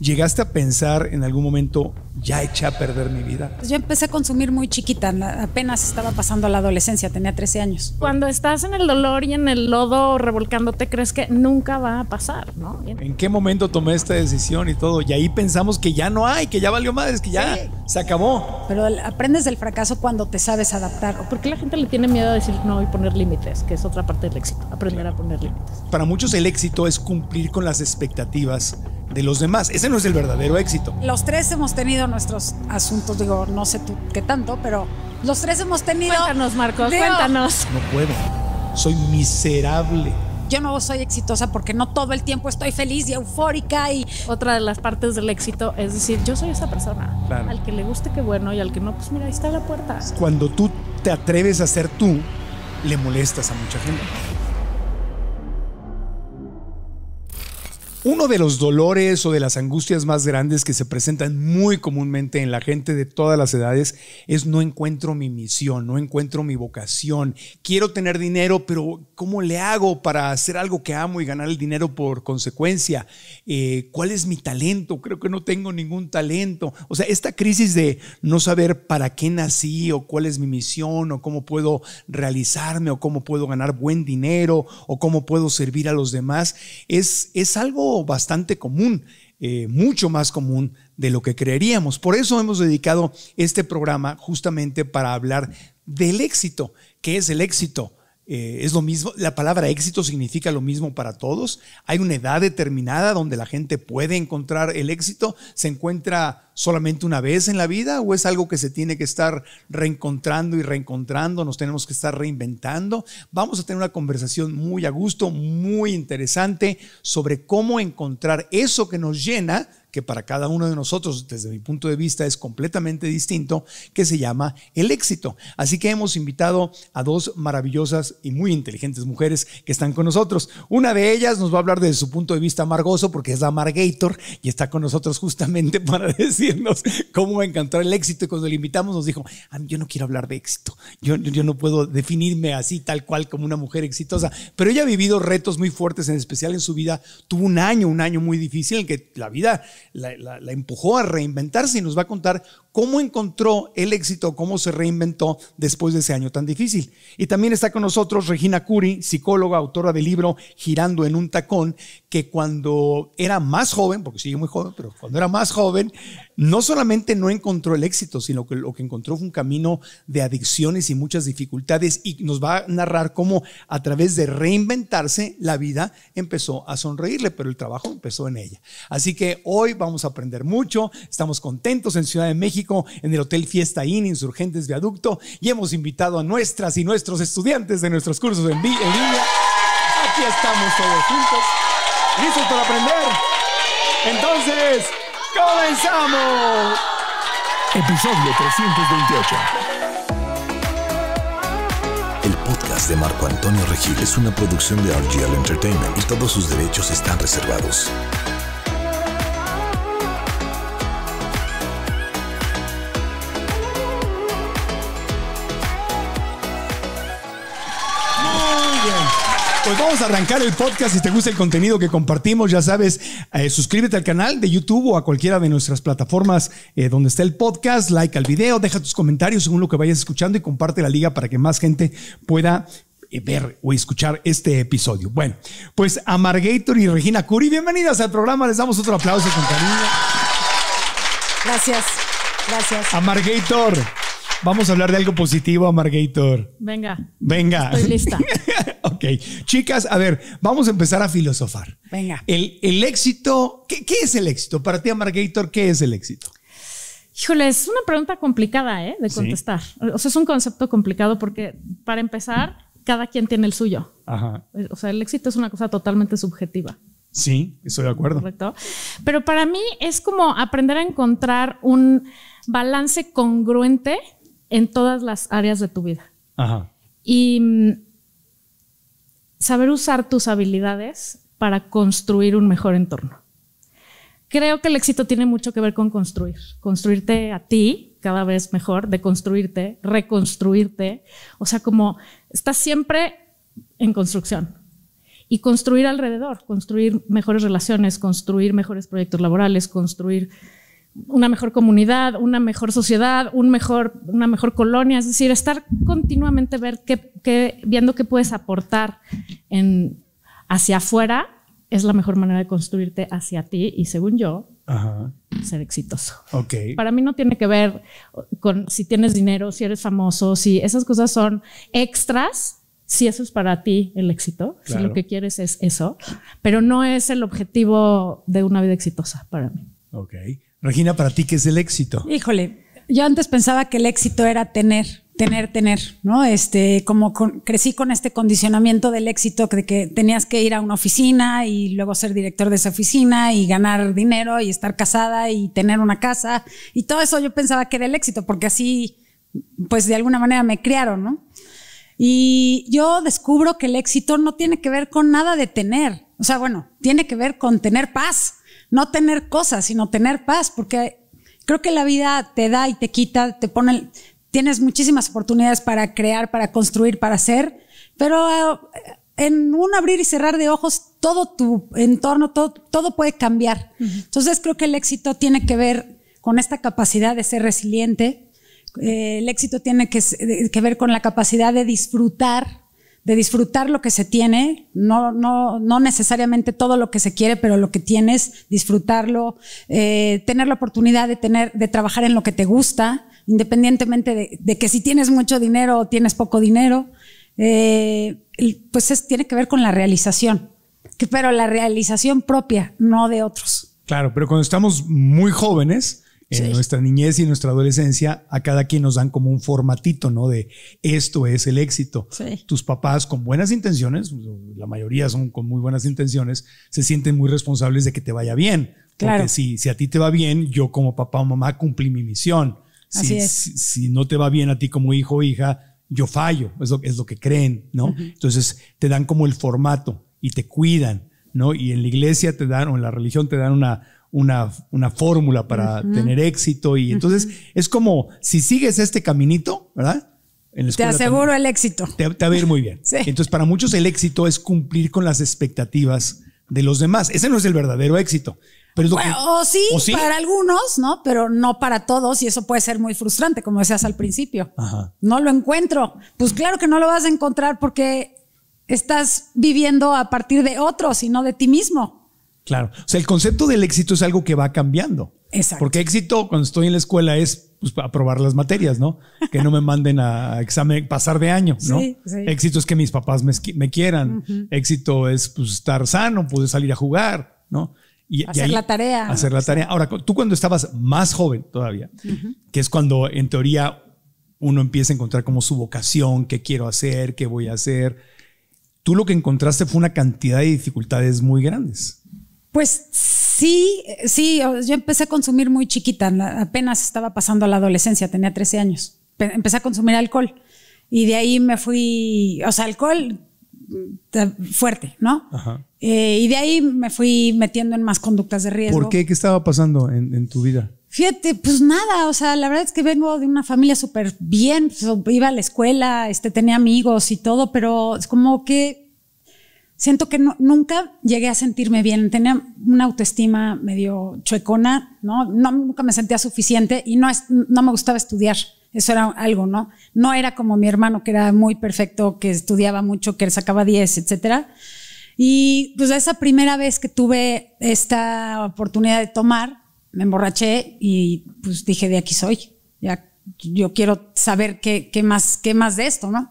¿Llegaste a pensar en algún momento, ya eché a perder mi vida? Pues yo empecé a consumir muy chiquita, apenas estaba pasando la adolescencia, tenía 13 años. Cuando estás en el dolor y en el lodo revolcándote, crees que nunca va a pasar, ¿no? ¿En qué momento tomé esta decisión y todo? Y ahí pensamos que ya no hay, que ya valió es que ya se acabó. Pero aprendes del fracaso cuando te sabes adaptar. ¿Por qué la gente le tiene miedo a decir no y poner límites? Que es otra parte del éxito, aprender a poner límites. Para muchos el éxito es cumplir con las expectativas de los demás. Ese no es el verdadero éxito. Los tres hemos tenido nuestros asuntos, digo, no sé tú qué tanto, pero los tres hemos tenido. Cuéntanos, Marcos, cuéntanos. No puedo. Soy miserable. Yo no soy exitosa porque no todo el tiempo estoy feliz y eufórica y otra de las partes del éxito es decir, yo soy esa persona. Al que le guste qué bueno y al que no, pues mira, ahí está la puerta. Cuando tú te atreves a ser tú, le molestas a mucha gente. Uno de los dolores o de las angustias más grandes que se presentan muy comúnmente en la gente de todas las edades es no encuentro mi misión, no encuentro mi vocación. Quiero tener dinero, pero ¿cómo le hago para hacer algo que amo y ganar el dinero por consecuencia? Eh, ¿Cuál es mi talento? Creo que no tengo ningún talento. O sea, esta crisis de no saber para qué nací o cuál es mi misión o cómo puedo realizarme o cómo puedo ganar buen dinero o cómo puedo servir a los demás es, es algo bastante común, eh, mucho más común de lo que creeríamos. Por eso hemos dedicado este programa justamente para hablar del éxito. que es el éxito? Eh, es lo mismo, la palabra éxito significa lo mismo para todos. Hay una edad determinada donde la gente puede encontrar el éxito. ¿Se encuentra solamente una vez en la vida o es algo que se tiene que estar reencontrando y reencontrando? Nos tenemos que estar reinventando. Vamos a tener una conversación muy a gusto, muy interesante sobre cómo encontrar eso que nos llena que para cada uno de nosotros, desde mi punto de vista, es completamente distinto, que se llama el éxito. Así que hemos invitado a dos maravillosas y muy inteligentes mujeres que están con nosotros. Una de ellas nos va a hablar desde su punto de vista amargoso, porque es la Gator y está con nosotros justamente para decirnos cómo encontrar el éxito. Y cuando le invitamos, nos dijo: Yo no quiero hablar de éxito, yo, yo no puedo definirme así, tal cual, como una mujer exitosa. Pero ella ha vivido retos muy fuertes, en especial en su vida. Tuvo un año, un año muy difícil en que la vida la, empujó a reinventarse y nos va a contar cómo encontró el éxito, cómo se reinventó después de ese año tan difícil. Y también está con nosotros Regina Curi, psicóloga, autora del libro Girando en un tacón, que cuando era más joven, porque sigue muy joven, pero cuando era más joven, no solamente no encontró el éxito, sino que lo que encontró fue un camino de adicciones y muchas dificultades y nos va a narrar cómo a través de reinventarse la vida empezó a sonreírle, pero el trabajo empezó en ella. Así que hoy vamos a aprender mucho, estamos contentos en Ciudad de México, en el Hotel Fiesta Inn, Insurgentes Viaducto, y hemos invitado a nuestras y nuestros estudiantes de nuestros cursos en, línea. Aquí estamos todos juntos. ¿Listos para aprender? Entonces, comenzamos. Episodio 328. El podcast de Marco Antonio Regil es una producción de RGL Entertainment y todos sus derechos están reservados. Pues vamos a arrancar el podcast. Si te gusta el contenido que compartimos, ya sabes, eh, suscríbete al canal de YouTube o a cualquiera de nuestras plataformas eh, donde está el podcast, like al video, deja tus comentarios según lo que vayas escuchando y comparte la liga para que más gente pueda eh, ver o escuchar este episodio. Bueno, pues a y Regina Curi, bienvenidas al programa. Les damos otro aplauso con cariño. Gracias, gracias. A Vamos a hablar de algo positivo, Gator. Venga. Venga. Estoy lista. ok. Chicas, a ver, vamos a empezar a filosofar. Venga. El, éxito, ¿qué, es el éxito? Para ti, Gator, ¿qué es el éxito? Híjole, es una pregunta complicada, ¿eh? De contestar. O sea, es un concepto complicado porque, para empezar, cada quien tiene el suyo. Ajá. Eh, o sea, el éxito es una cosa totalmente subjetiva. Sí, estoy de acuerdo. Correcto. Pero para mí es como aprender a encontrar un balance congruente en todas las áreas de tu vida. Y mm, saber usar tus habilidades para construir un mejor entorno. Creo que el éxito tiene mucho que ver con construir, construirte a ti cada vez mejor, deconstruirte, reconstruirte, o sea, como estás siempre en construcción y construir alrededor, construir mejores relaciones, construir mejores proyectos laborales, construir una mejor comunidad, una mejor sociedad, un mejor, una mejor colonia, es decir, estar continuamente ver qué, viendo qué puedes aportar en, hacia afuera es la mejor manera de construirte hacia ti y según yo, ser exitoso. Okay. Para mí no tiene que ver con si tienes dinero, si eres famoso, si esas cosas son extras, si eso es para ti el éxito, si lo que quieres es eso, pero no es el objetivo de una vida exitosa para mí. Ok. Regina, ¿para ti qué es el éxito? Híjole, yo antes pensaba que el éxito era tener, tener, tener, ¿no? Este, como crecí con este condicionamiento del éxito de que tenías que ir a una oficina y luego ser director de esa oficina y ganar dinero y estar casada y tener una casa y todo eso yo pensaba que era el éxito porque así, pues de alguna manera me criaron, ¿no? Y yo descubro que el éxito no tiene que ver con nada de tener, o sea, bueno, tiene que ver con tener paz no tener cosas, sino tener paz, porque creo que la vida te da y te quita, te pone, tienes muchísimas oportunidades para crear, para construir, para hacer, pero eh, en un abrir y cerrar de ojos, todo tu entorno, todo, todo puede cambiar. Entonces creo que el éxito tiene que ver con esta capacidad de ser resiliente, eh, el éxito tiene que ver con la capacidad de disfrutar de disfrutar lo que se tiene, no, no, no necesariamente todo lo que se quiere, pero lo que tienes, disfrutarlo, eh, tener la oportunidad de, tener, de trabajar en lo que te gusta, independientemente de, que si tienes mucho dinero o tienes poco dinero, eh, pues tiene que ver con la realización, pero la realización propia, no de otros. Claro, pero cuando estamos muy jóvenes, en nuestra niñez y nuestra adolescencia, a cada quien nos dan como un formatito, ¿no? De esto es el éxito. Tus papás con buenas intenciones, pues, la mayoría son con muy buenas intenciones, se sienten muy responsables de que te vaya bien. Claro. Porque si, si a ti te va bien, yo como papá o mamá cumplí mi misión. si, si, no te va bien a ti como hijo o hija, yo fallo, es lo, es lo que creen, ¿no? Entonces te dan como el formato y te cuidan, ¿no? Y en la iglesia te dan, o en la religión te dan una, una, fórmula para tener éxito. Y entonces es como si sigues este caminito, ¿verdad? te aseguro el éxito. Te, va a ir muy bien. Entonces, para muchos el éxito es cumplir con las expectativas de los demás. Ese no es el verdadero éxito. Pero o, sí, para algunos, ¿no? Pero no para todos y eso puede ser muy frustrante, como decías al principio. No lo encuentro. Pues claro que no lo vas a encontrar porque estás viviendo a partir de otros y no de ti mismo. Claro. O sea, el concepto del éxito es algo que va cambiando. Exacto. Porque éxito, cuando estoy en la escuela, es pues, aprobar las materias, ¿no? Que no me manden a examen, pasar de año, ¿no? Sí, sí. Éxito es que mis papás me, quieran. Éxito es pues, estar sano, poder salir a jugar, ¿no? Y, hacer la tarea. Hacer la tarea. Ahora, tú cuando estabas más joven todavía, que es cuando en teoría uno empieza a encontrar como su vocación, qué quiero hacer, qué voy a hacer, tú lo que encontraste fue una cantidad de dificultades muy grandes. Pues sí, sí, yo empecé a consumir muy chiquita, apenas estaba pasando la adolescencia, tenía 13 años. Empecé a consumir alcohol y de ahí me fui, o sea, alcohol mm, fuerte, ¿no? Ajá. Eh, y de ahí me fui metiendo en más conductas de riesgo. ¿Por qué? ¿Qué estaba pasando en, tu vida? Fíjate, pues nada, o sea, la verdad es que vengo de una familia súper bien, iba a la escuela, este, tenía amigos y todo, pero es como que siento que no, nunca llegué a sentirme bien. Tenía una autoestima medio chuecona, ¿no? no nunca me sentía suficiente y no, es, no me gustaba estudiar. Eso era algo, ¿no? No era como mi hermano, que era muy perfecto, que estudiaba mucho, que sacaba 10, etcétera. Y pues esa primera vez que tuve esta oportunidad de tomar, me emborraché y pues dije, de aquí soy. Ya, yo quiero saber qué, qué, más, qué más de esto, ¿no?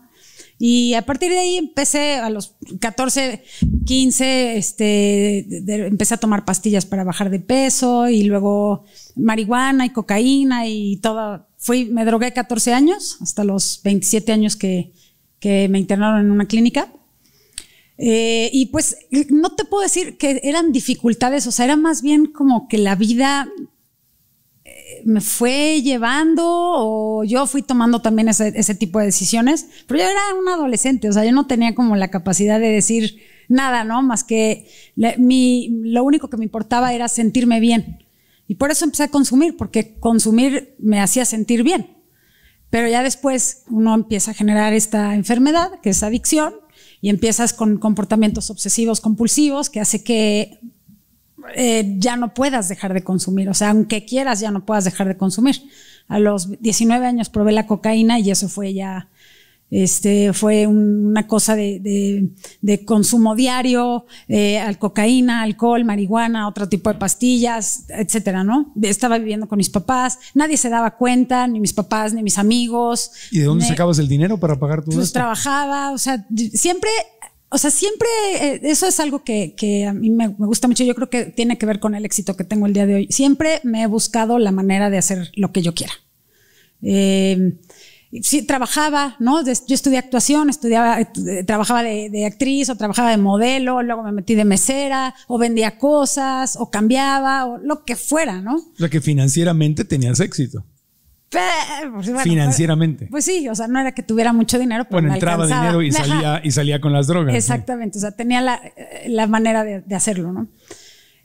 Y a partir de ahí empecé a los 14, 15, este, empecé a tomar pastillas para bajar de peso y luego marihuana y cocaína y todo. Fui, me drogué 14 años, hasta los 27 años que, me internaron en una clínica. Eh, y pues no te puedo decir que eran dificultades, o sea, era más bien como que la vida me fue llevando o yo fui tomando también ese, tipo de decisiones, pero yo era un adolescente, o sea, yo no tenía como la capacidad de decir nada, ¿no? Más que mi, lo único que me importaba era sentirme bien. Y por eso empecé a consumir, porque consumir me hacía sentir bien. Pero ya después uno empieza a generar esta enfermedad, que es adicción, y empiezas con comportamientos obsesivos, compulsivos, que hace que eh, ya no puedas dejar de consumir. O sea, aunque quieras, ya no puedas dejar de consumir. A los 19 años probé la cocaína y eso fue ya, este, fue una cosa de, consumo diario, eh, cocaína, alcohol, marihuana, otro tipo de pastillas, etcétera, ¿no? Estaba viviendo con mis papás, nadie se daba cuenta, ni mis papás, ni mis amigos. ¿Y de dónde sacabas el dinero para pagar todo pues trabajaba, o sea, siempre o sea, siempre eh, eso es algo que, a mí me, gusta mucho. Yo creo que tiene que ver con el éxito que tengo el día de hoy. Siempre me he buscado la manera de hacer lo que yo quiera. Eh, trabajaba, ¿no? Yo estudié actuación, estudiaba, eh, trabajaba de, de, actriz o trabajaba de modelo, luego me metí de mesera o vendía cosas o cambiaba o lo que fuera, ¿no? O sea, que financieramente tenías éxito. Pues, financieramente. Pues, pues, sí, o sea, no era que tuviera mucho dinero. Pero bueno, entraba dinero y salía, y salía con las drogas. Exactamente, o sea, tenía la, eh, manera de, hacerlo, ¿no?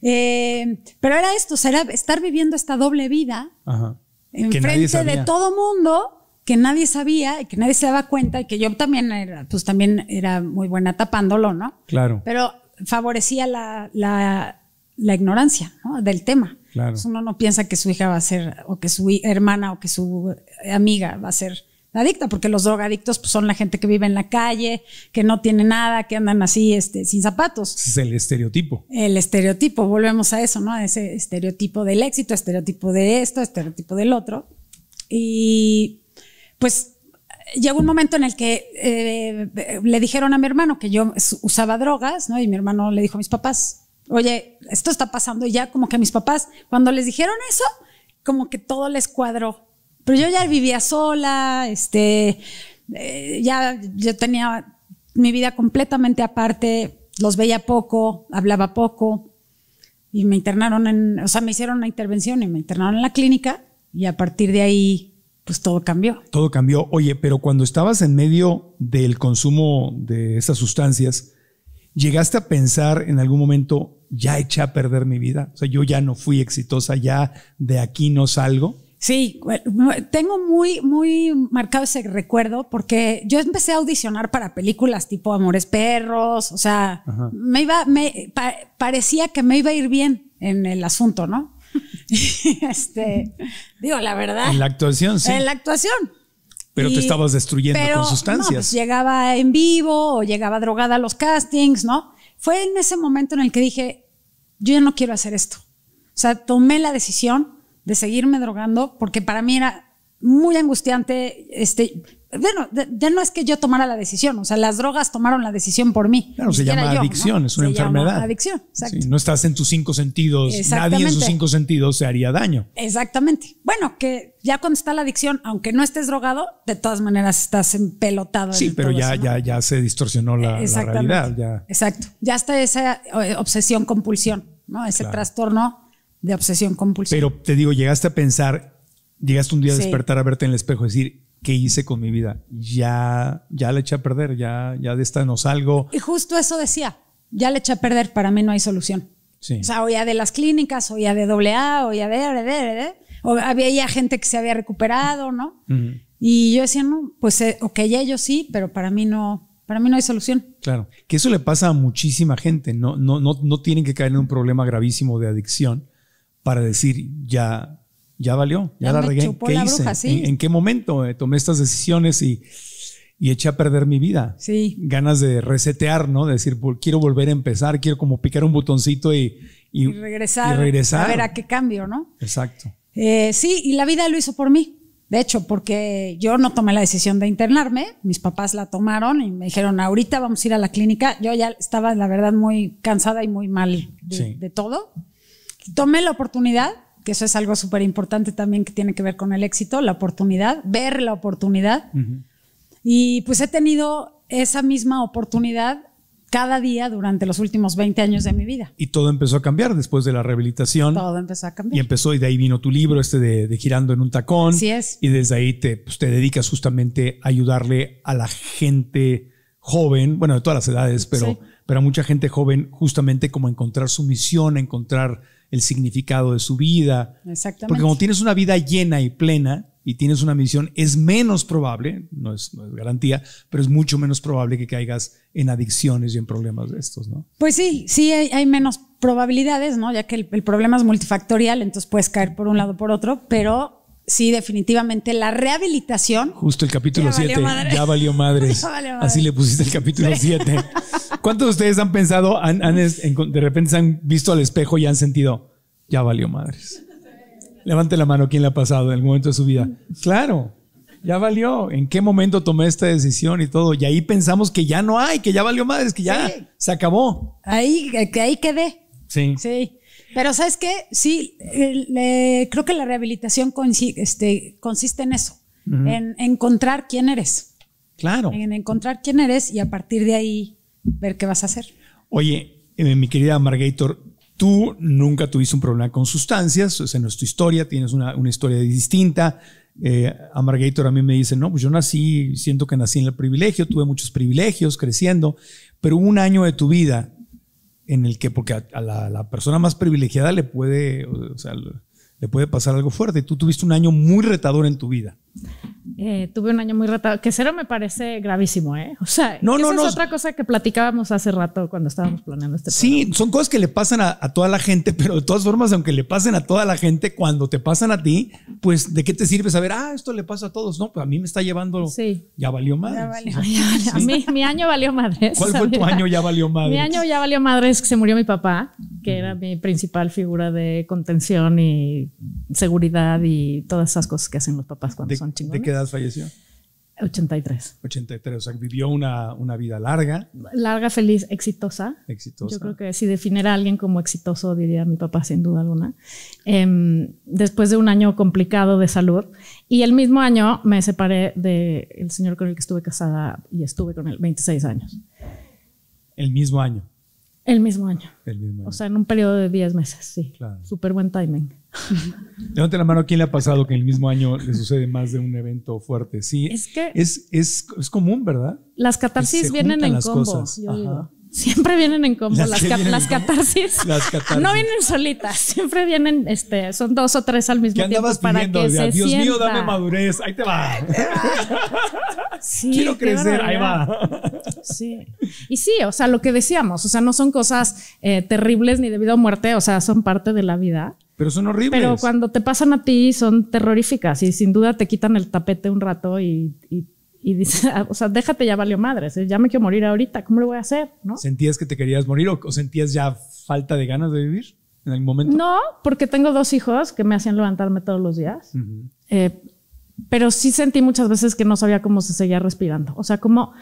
Eh, pero era esto, era estar viviendo esta doble vida enfrente de todo mundo que nadie sabía y que nadie se daba cuenta y que yo también era, pues también era muy buena tapándolo, ¿no? Claro. Pero favorecía la, la, ignorancia del tema uno no piensa que su hija va a ser, o que su hermana o que su amiga va a ser adicta, porque los drogadictos pues, son la gente que vive en la calle, que no tiene nada, que andan así este, sin zapatos. Es el estereotipo. El estereotipo, volvemos a eso, ¿no? Ese estereotipo del éxito, estereotipo de esto, estereotipo del otro. Y pues llegó un momento en el que eh, le dijeron a mi hermano que yo usaba drogas, ¿no? Y mi hermano le dijo a mis papás, oye, esto está pasando y ya como que mis papás, cuando les dijeron eso, como que todo les cuadró. Pero yo ya vivía sola, este, eh, ya yo tenía mi vida completamente aparte, los veía poco, hablaba poco y me internaron en, o sea, me hicieron una intervención y me internaron en la clínica y a partir de ahí pues todo cambió. Todo cambió. Oye, pero cuando estabas en medio del consumo de esas sustancias, ¿Llegaste a pensar en algún momento, ya eché a perder mi vida? O sea, yo ya no fui exitosa, ya de aquí no salgo. Sí, tengo muy, muy marcado ese recuerdo porque yo empecé a audicionar para películas tipo Amores Perros, o sea, me iba, me parecía que me iba a ir bien en el asunto, ¿no? este, digo, la verdad. En la actuación, sí. En la actuación. Pero te estabas destruyendo con sustancias. Pues, llegaba en vivo o llegaba drogada a los castings, ¿no? Fue en ese momento en el que dije, yo ya no quiero hacer esto. O sea, tomé la decisión de seguirme drogando porque para mí era muy angustiante. Este, bueno, ya no es que yo tomara la decisión, o sea, las drogas tomaron la decisión por mí. Claro, se llama adicción, es una enfermedad. adicción, exacto. no estás en tus cinco sentidos, nadie en sus cinco sentidos se haría daño. Exactamente. Bueno, que ya cuando está la adicción, aunque no estés drogado, de todas maneras estás empelotado. Sí, pero ya, ya, ya se distorsionó la, eh, realidad. Ya. Exacto. Ya está esa eh, obsesión compulsión, ¿no? Ese trastorno de obsesión compulsión. Pero te digo, llegaste a pensar, llegaste un día a despertar a verte en el espejo y decir, ¿qué hice con mi vida? Ya, ya la eché a perder, ya, ya de esta no salgo. Y justo eso decía, ya le eché a perder, para mí no hay solución. O sea, o ya de las clínicas, o ya de AA, o ya de, o había ya gente que se había recuperado, ¿no? Y yo decía, no, pues, eh, ok, ya yo sí, pero para mí no, para mí no hay solución. Claro, que eso le pasa a muchísima gente, no, no, no, no tienen que caer en un problema gravísimo de adicción para decir, ya, ya valió, ya, la regué. ¿Qué hice? ¿En, qué momento eh, tomé estas decisiones y, eché a perder mi vida? Sí. Ganas de resetear, ¿no? De decir, quiero volver a empezar, quiero como picar un botoncito y, y, regresar, regresar. A ver a qué cambio, ¿no? Exacto. Eh, sí, y la vida lo hizo por mí. De hecho, porque yo no tomé la decisión de internarme, mis papás la tomaron y me dijeron, ahorita vamos a ir a la clínica. Yo ya estaba, la verdad, muy cansada y muy mal de, de todo. Tomé la oportunidad, que eso es algo súper importante también que tiene que ver con el éxito, la oportunidad, ver la oportunidad. Y pues he tenido esa misma oportunidad cada día durante los últimos 20 años de mi vida. Y todo empezó a cambiar después de la rehabilitación. Todo empezó a cambiar. Y empezó, y de ahí vino tu libro, este de, Girando en un Tacón. Así es. Y desde ahí te, pues, te dedicas justamente a ayudarle a la gente joven, bueno, de todas las edades, pero, pero a mucha gente joven justamente como encontrar su misión, encontrar el significado de su vida. Exactamente. Porque como tienes una vida llena y plena y tienes una misión, es menos probable, no es, garantía, pero es mucho menos probable que caigas en adicciones y en problemas de estos, ¿no? Pues sí, sí hay, menos probabilidades, ¿no? Ya que el, problema es multifactorial, entonces puedes caer por un lado o por otro, pero Sí, definitivamente. La rehabilitación. Justo el capítulo 7. Ya, valió madres. Así le pusiste el capítulo 7. ¿Cuántos de ustedes han pensado, han, de repente se han visto al espejo y han sentido, ya valió madres? Levante la mano, ¿quién le ha pasado en el momento de su vida? Claro, ya valió. ¿En qué momento tomé esta decisión y todo? Y ahí pensamos que ya no hay, que ya valió madres, que ya se acabó. Ahí, que ahí quedé. Sí. Sí. Pero sabes qué, sí, creo que la rehabilitación este, consiste en eso, en encontrar quién eres. Claro. En encontrar quién eres y a partir de ahí ver qué vas a hacer. Oye, eh, mi querida Margator, tú nunca tuviste un problema con sustancias, o sea, no es tu historia, tienes una, una historia distinta. Eh, Amargator a mí me dice, no, pues yo nací, siento que nací en el privilegio, tuve muchos privilegios creciendo, pero un año de tu vida en el que, porque a, la, persona más privilegiada le puede, le puede pasar algo fuerte. Tú tuviste un año muy retador en tu vida. Eh, tuve un año muy retado, que cero me parece gravísimo, ¿eh? O sea, no, esa es otra cosa que platicábamos hace rato cuando estábamos planeando este Sí, son cosas que le pasan a, toda la gente, pero de todas formas, aunque le pasen a toda la gente, cuando te pasan a ti, pues, ¿de qué te sirve saber? Ah, esto le pasa a todos. No, pues a mí me está llevando. Sí. Ya valió madre. A mí, mi año valió madre. ¿Cuál fue tu año ya valió madre? Mi año ya valió madre es que se murió mi papá, que era mi principal figura de contención y seguridad y todas esas cosas que hacen los papás cuando son ¿De qué edad falleció? 83. 83, o sea, vivió una, vida larga. Larga, feliz, exitosa. Exitosa. Yo creo que si definiera a alguien como exitoso, diría mi papá, sin duda alguna. Em, después de un año complicado de salud. Y el mismo año me separé del señor con el que estuve casada y estuve con él 26 años. El mismo año. El mismo año. mismo año. O sea, en un periodo de 10 meses, sí. Claro. Súper buen timing. Levanten la mano, ¿quién le ha pasado que en el mismo año le sucede más de un evento fuerte? Sí. Es que. Es, es, común, ¿verdad? Las catarsis vienen en combos. Yo Siempre vienen en combo las, catarsis. Las catarsis. No vienen solitas, siempre vienen, este, son dos o tres al mismo tiempo. para que se Dios mío, dame madurez, ahí te va. Quiero crecer, ahí va. Sí. Y sí, o sea, lo que decíamos, o sea, no son cosas eh, terribles ni debido a muerte, o sea, son parte de la vida. Pero son horribles. Pero cuando te pasan a ti son terroríficas y sin duda te quitan el tapete un rato y y dice, ah, o sea, déjate ya valió madres, ¿eh? ya me quiero morir ahorita, ¿cómo lo voy a hacer? ¿No? ¿Sentías que te querías morir o, sentías ya falta de ganas de vivir en el momento? No, porque tengo dos hijos que me hacían levantarme todos los días, eh, pero sí sentí muchas veces que no sabía cómo se seguía respirando, o sea, cómo,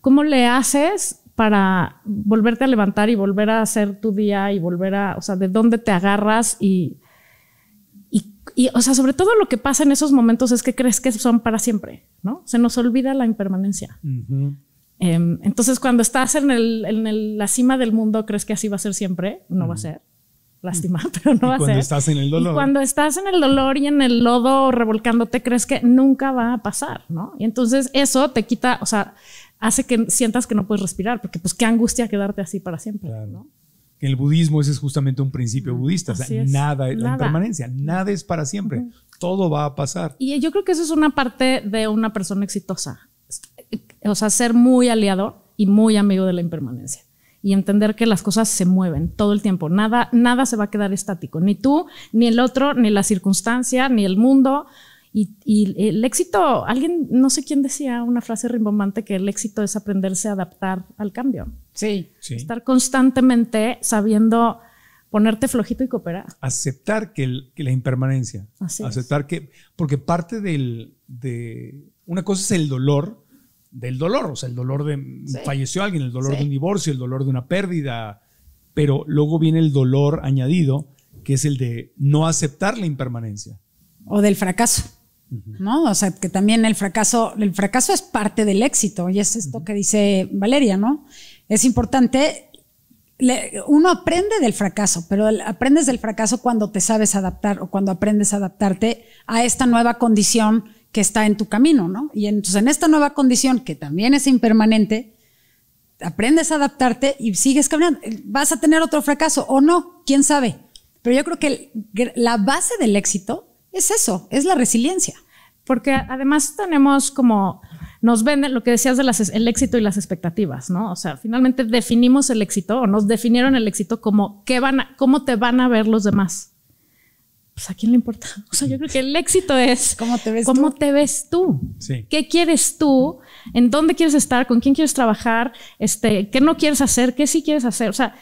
cómo le haces para volverte a levantar y volver a hacer tu día y volver a, o sea, de dónde te agarras y y, o sea, sobre todo lo que pasa en esos momentos es que crees que son para siempre, ¿no? Se nos olvida la impermanencia. Em, entonces, cuando estás en, el, la cima del mundo, crees que así va a ser siempre. No va a ser. Lástima, pero no va a ser. Cuando estás en el dolor. Y cuando estás en el dolor y en el lodo revolcándote, crees que nunca va a pasar, ¿no? Y entonces eso te quita, o sea, hace que sientas que no puedes respirar, porque pues qué angustia quedarte así para siempre, ¿no? En el budismo ese es justamente un principio budista, o nada, la impermanencia, nada es para siempre, todo va a pasar. Y yo creo que eso es una parte de una persona exitosa, o sea, ser muy aliado y muy amigo de la impermanencia y entender que las cosas se mueven todo el tiempo, nada nada se va a quedar estático, ni tú, ni el otro, ni la circunstancia, ni el mundo, y, el éxito, alguien, no sé quién decía una frase rimbombante que el éxito es aprenderse a adaptar al cambio. Sí. Estar constantemente sabiendo ponerte flojito y cooperar. Aceptar que, la impermanencia. Así aceptar que, porque parte del, de, una cosa es el dolor, del dolor, o sea, el dolor de falleció alguien, el dolor de un divorcio, el dolor de una pérdida, pero luego viene el dolor añadido, que es el de no aceptar la impermanencia. O del fracaso. ¿no? O sea, que también el fracaso, el fracaso es parte del éxito y es esto que dice Valeria, ¿no? Es importante, uno aprende del fracaso, pero aprendes del fracaso cuando te sabes adaptar o cuando aprendes a adaptarte a esta nueva condición que está en tu camino, ¿no? Y entonces en esta nueva condición que también es impermanente, aprendes a adaptarte y sigues caminando. Vas a tener otro fracaso o no, quién sabe. Pero yo creo que la base del éxito es eso, es la resiliencia. Porque además tenemos como, nos venden lo que decías del éxito y las expectativas, ¿no? O sea, finalmente definimos el éxito o nos definieron el éxito como qué van a, cómo te van a ver los demás. Pues a quién le importa. O sea, yo creo que el éxito es cómo te ves cómo tú. Te ves tú? ¿Qué quieres tú? ¿En dónde quieres estar? ¿Con quién quieres trabajar? Este, ¿Qué no quieres hacer? ¿Qué sí quieres hacer? O sea,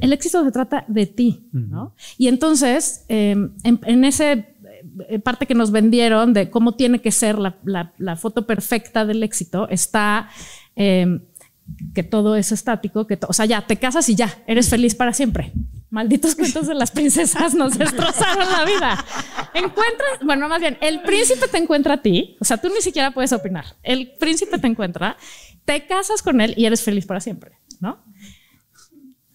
el éxito se trata de ti, ¿no? Y entonces, eh, en ese eh, parte que nos vendieron de cómo tiene que ser la, foto perfecta del éxito está em, que todo es estático, que o sea, ya te casas y ya, eres feliz para siempre. Malditos cuentos de las princesas nos destrozaron la vida. Encuentras, bueno, más bien, el príncipe te encuentra a ti, o sea, tú ni siquiera puedes opinar. El príncipe te encuentra, te casas con él y eres feliz para siempre, ¿no?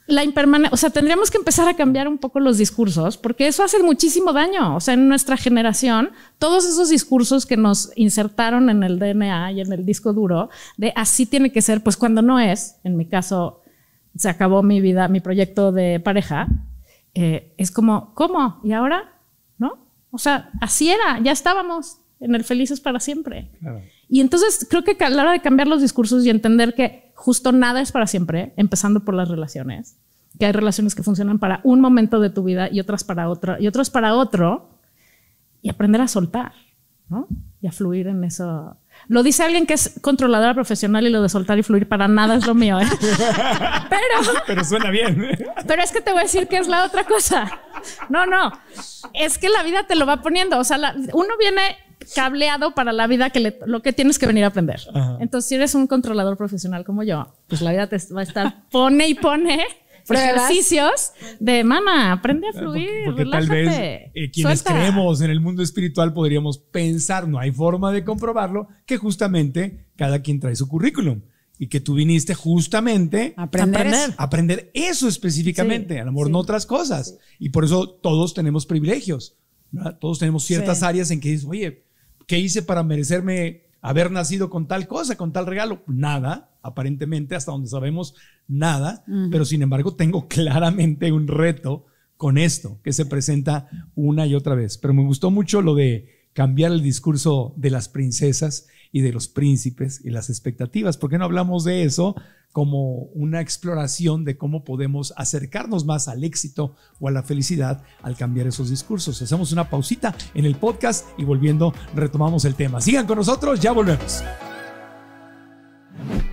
la impermanencia, o sea, tendríamos que empezar a cambiar un poco los discursos, porque eso hace muchísimo daño. O sea, en nuestra generación, todos esos discursos que nos insertaron en el DNA y en el disco duro, de así tiene que ser, pues cuando no es, en mi caso, se acabó mi vida, mi proyecto de pareja, eh, es como, ¿cómo? ¿Y ahora? ¿No? O sea, así era, ya estábamos en el felices para siempre. Y entonces creo que a la hora de cambiar los discursos y entender que justo nada es para siempre, empezando por las relaciones, que hay relaciones que funcionan para un momento de tu vida y otras para otro, y otras para otro, y aprender a soltar, ¿no? Y a fluir en eso. Lo dice alguien que es controladora profesional y lo de soltar y fluir para nada es lo mío, ¿eh? Pero... Pero suena bien. Pero es que te voy a decir que es la otra cosa. No, no. Es que la vida te lo va poniendo. O sea, uno viene cableado para la vida que le, lo que tienes que venir a aprender. Entonces, si eres un controlador profesional como yo, pues la vida te va a estar pone y pone ejercicios de mamá, aprende a fluir. Porque, porque tal vez eh, quienes creemos en el mundo espiritual podríamos pensar, no hay forma de comprobarlo, que justamente cada quien trae su currículum y que tú viniste justamente a aprender, eso. aprender eso específicamente, el amor no otras cosas. Y por eso todos tenemos privilegios, todos tenemos ciertas áreas en que dices, oye, ¿qué hice para merecerme haber nacido con tal cosa, con tal regalo? Nada, aparentemente, hasta donde sabemos, nada, pero sin embargo tengo claramente un reto con esto que se presenta una y otra vez. Pero me gustó mucho lo de cambiar el discurso de las princesas y de los príncipes y las expectativas. ¿Por qué no hablamos de eso como una exploración de cómo podemos acercarnos más al éxito o a la felicidad al cambiar esos discursos? Hacemos una pausita en el podcast y volviendo retomamos el tema. Sigan con nosotros, ya volvemos.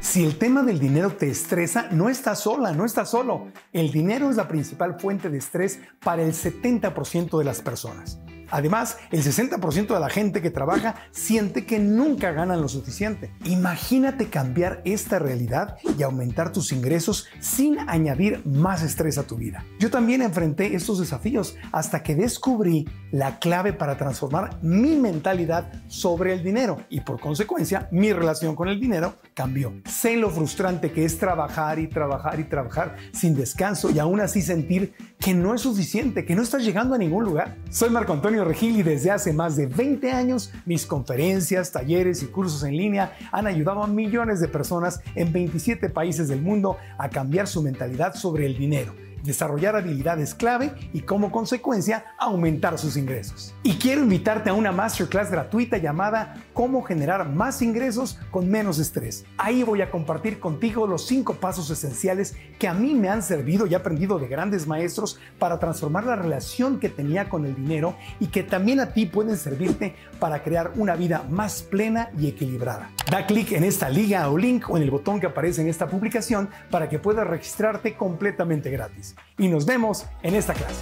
Si el tema del dinero te estresa, no estás sola, no estás solo. El dinero es la principal fuente de estrés para el 70% de las personas. Además, el 60% de la gente que trabaja siente que nunca ganan lo suficiente. Imagínate cambiar esta realidad y aumentar tus ingresos sin añadir más estrés a tu vida. Yo también enfrenté estos desafíos hasta que descubrí la clave para transformar mi mentalidad sobre el dinero y por consecuencia mi relación con el dinero cambió. Sé lo frustrante que es trabajar y trabajar y trabajar sin descanso y aún así sentir que no es suficiente, que no estás llegando a ningún lugar. Soy Marco Antonio Regil y desde hace más de 20 años mis conferencias, talleres y cursos en línea han ayudado a millones de personas en 27 países del mundo a cambiar su mentalidad sobre el dinero desarrollar habilidades clave y como consecuencia aumentar sus ingresos. Y quiero invitarte a una masterclass gratuita llamada Cómo generar más ingresos con menos estrés. Ahí voy a compartir contigo los cinco pasos esenciales que a mí me han servido y aprendido de grandes maestros para transformar la relación que tenía con el dinero y que también a ti pueden servirte para crear una vida más plena y equilibrada. Da clic en esta liga o link o en el botón que aparece en esta publicación para que puedas registrarte completamente gratis y nos vemos en esta clase.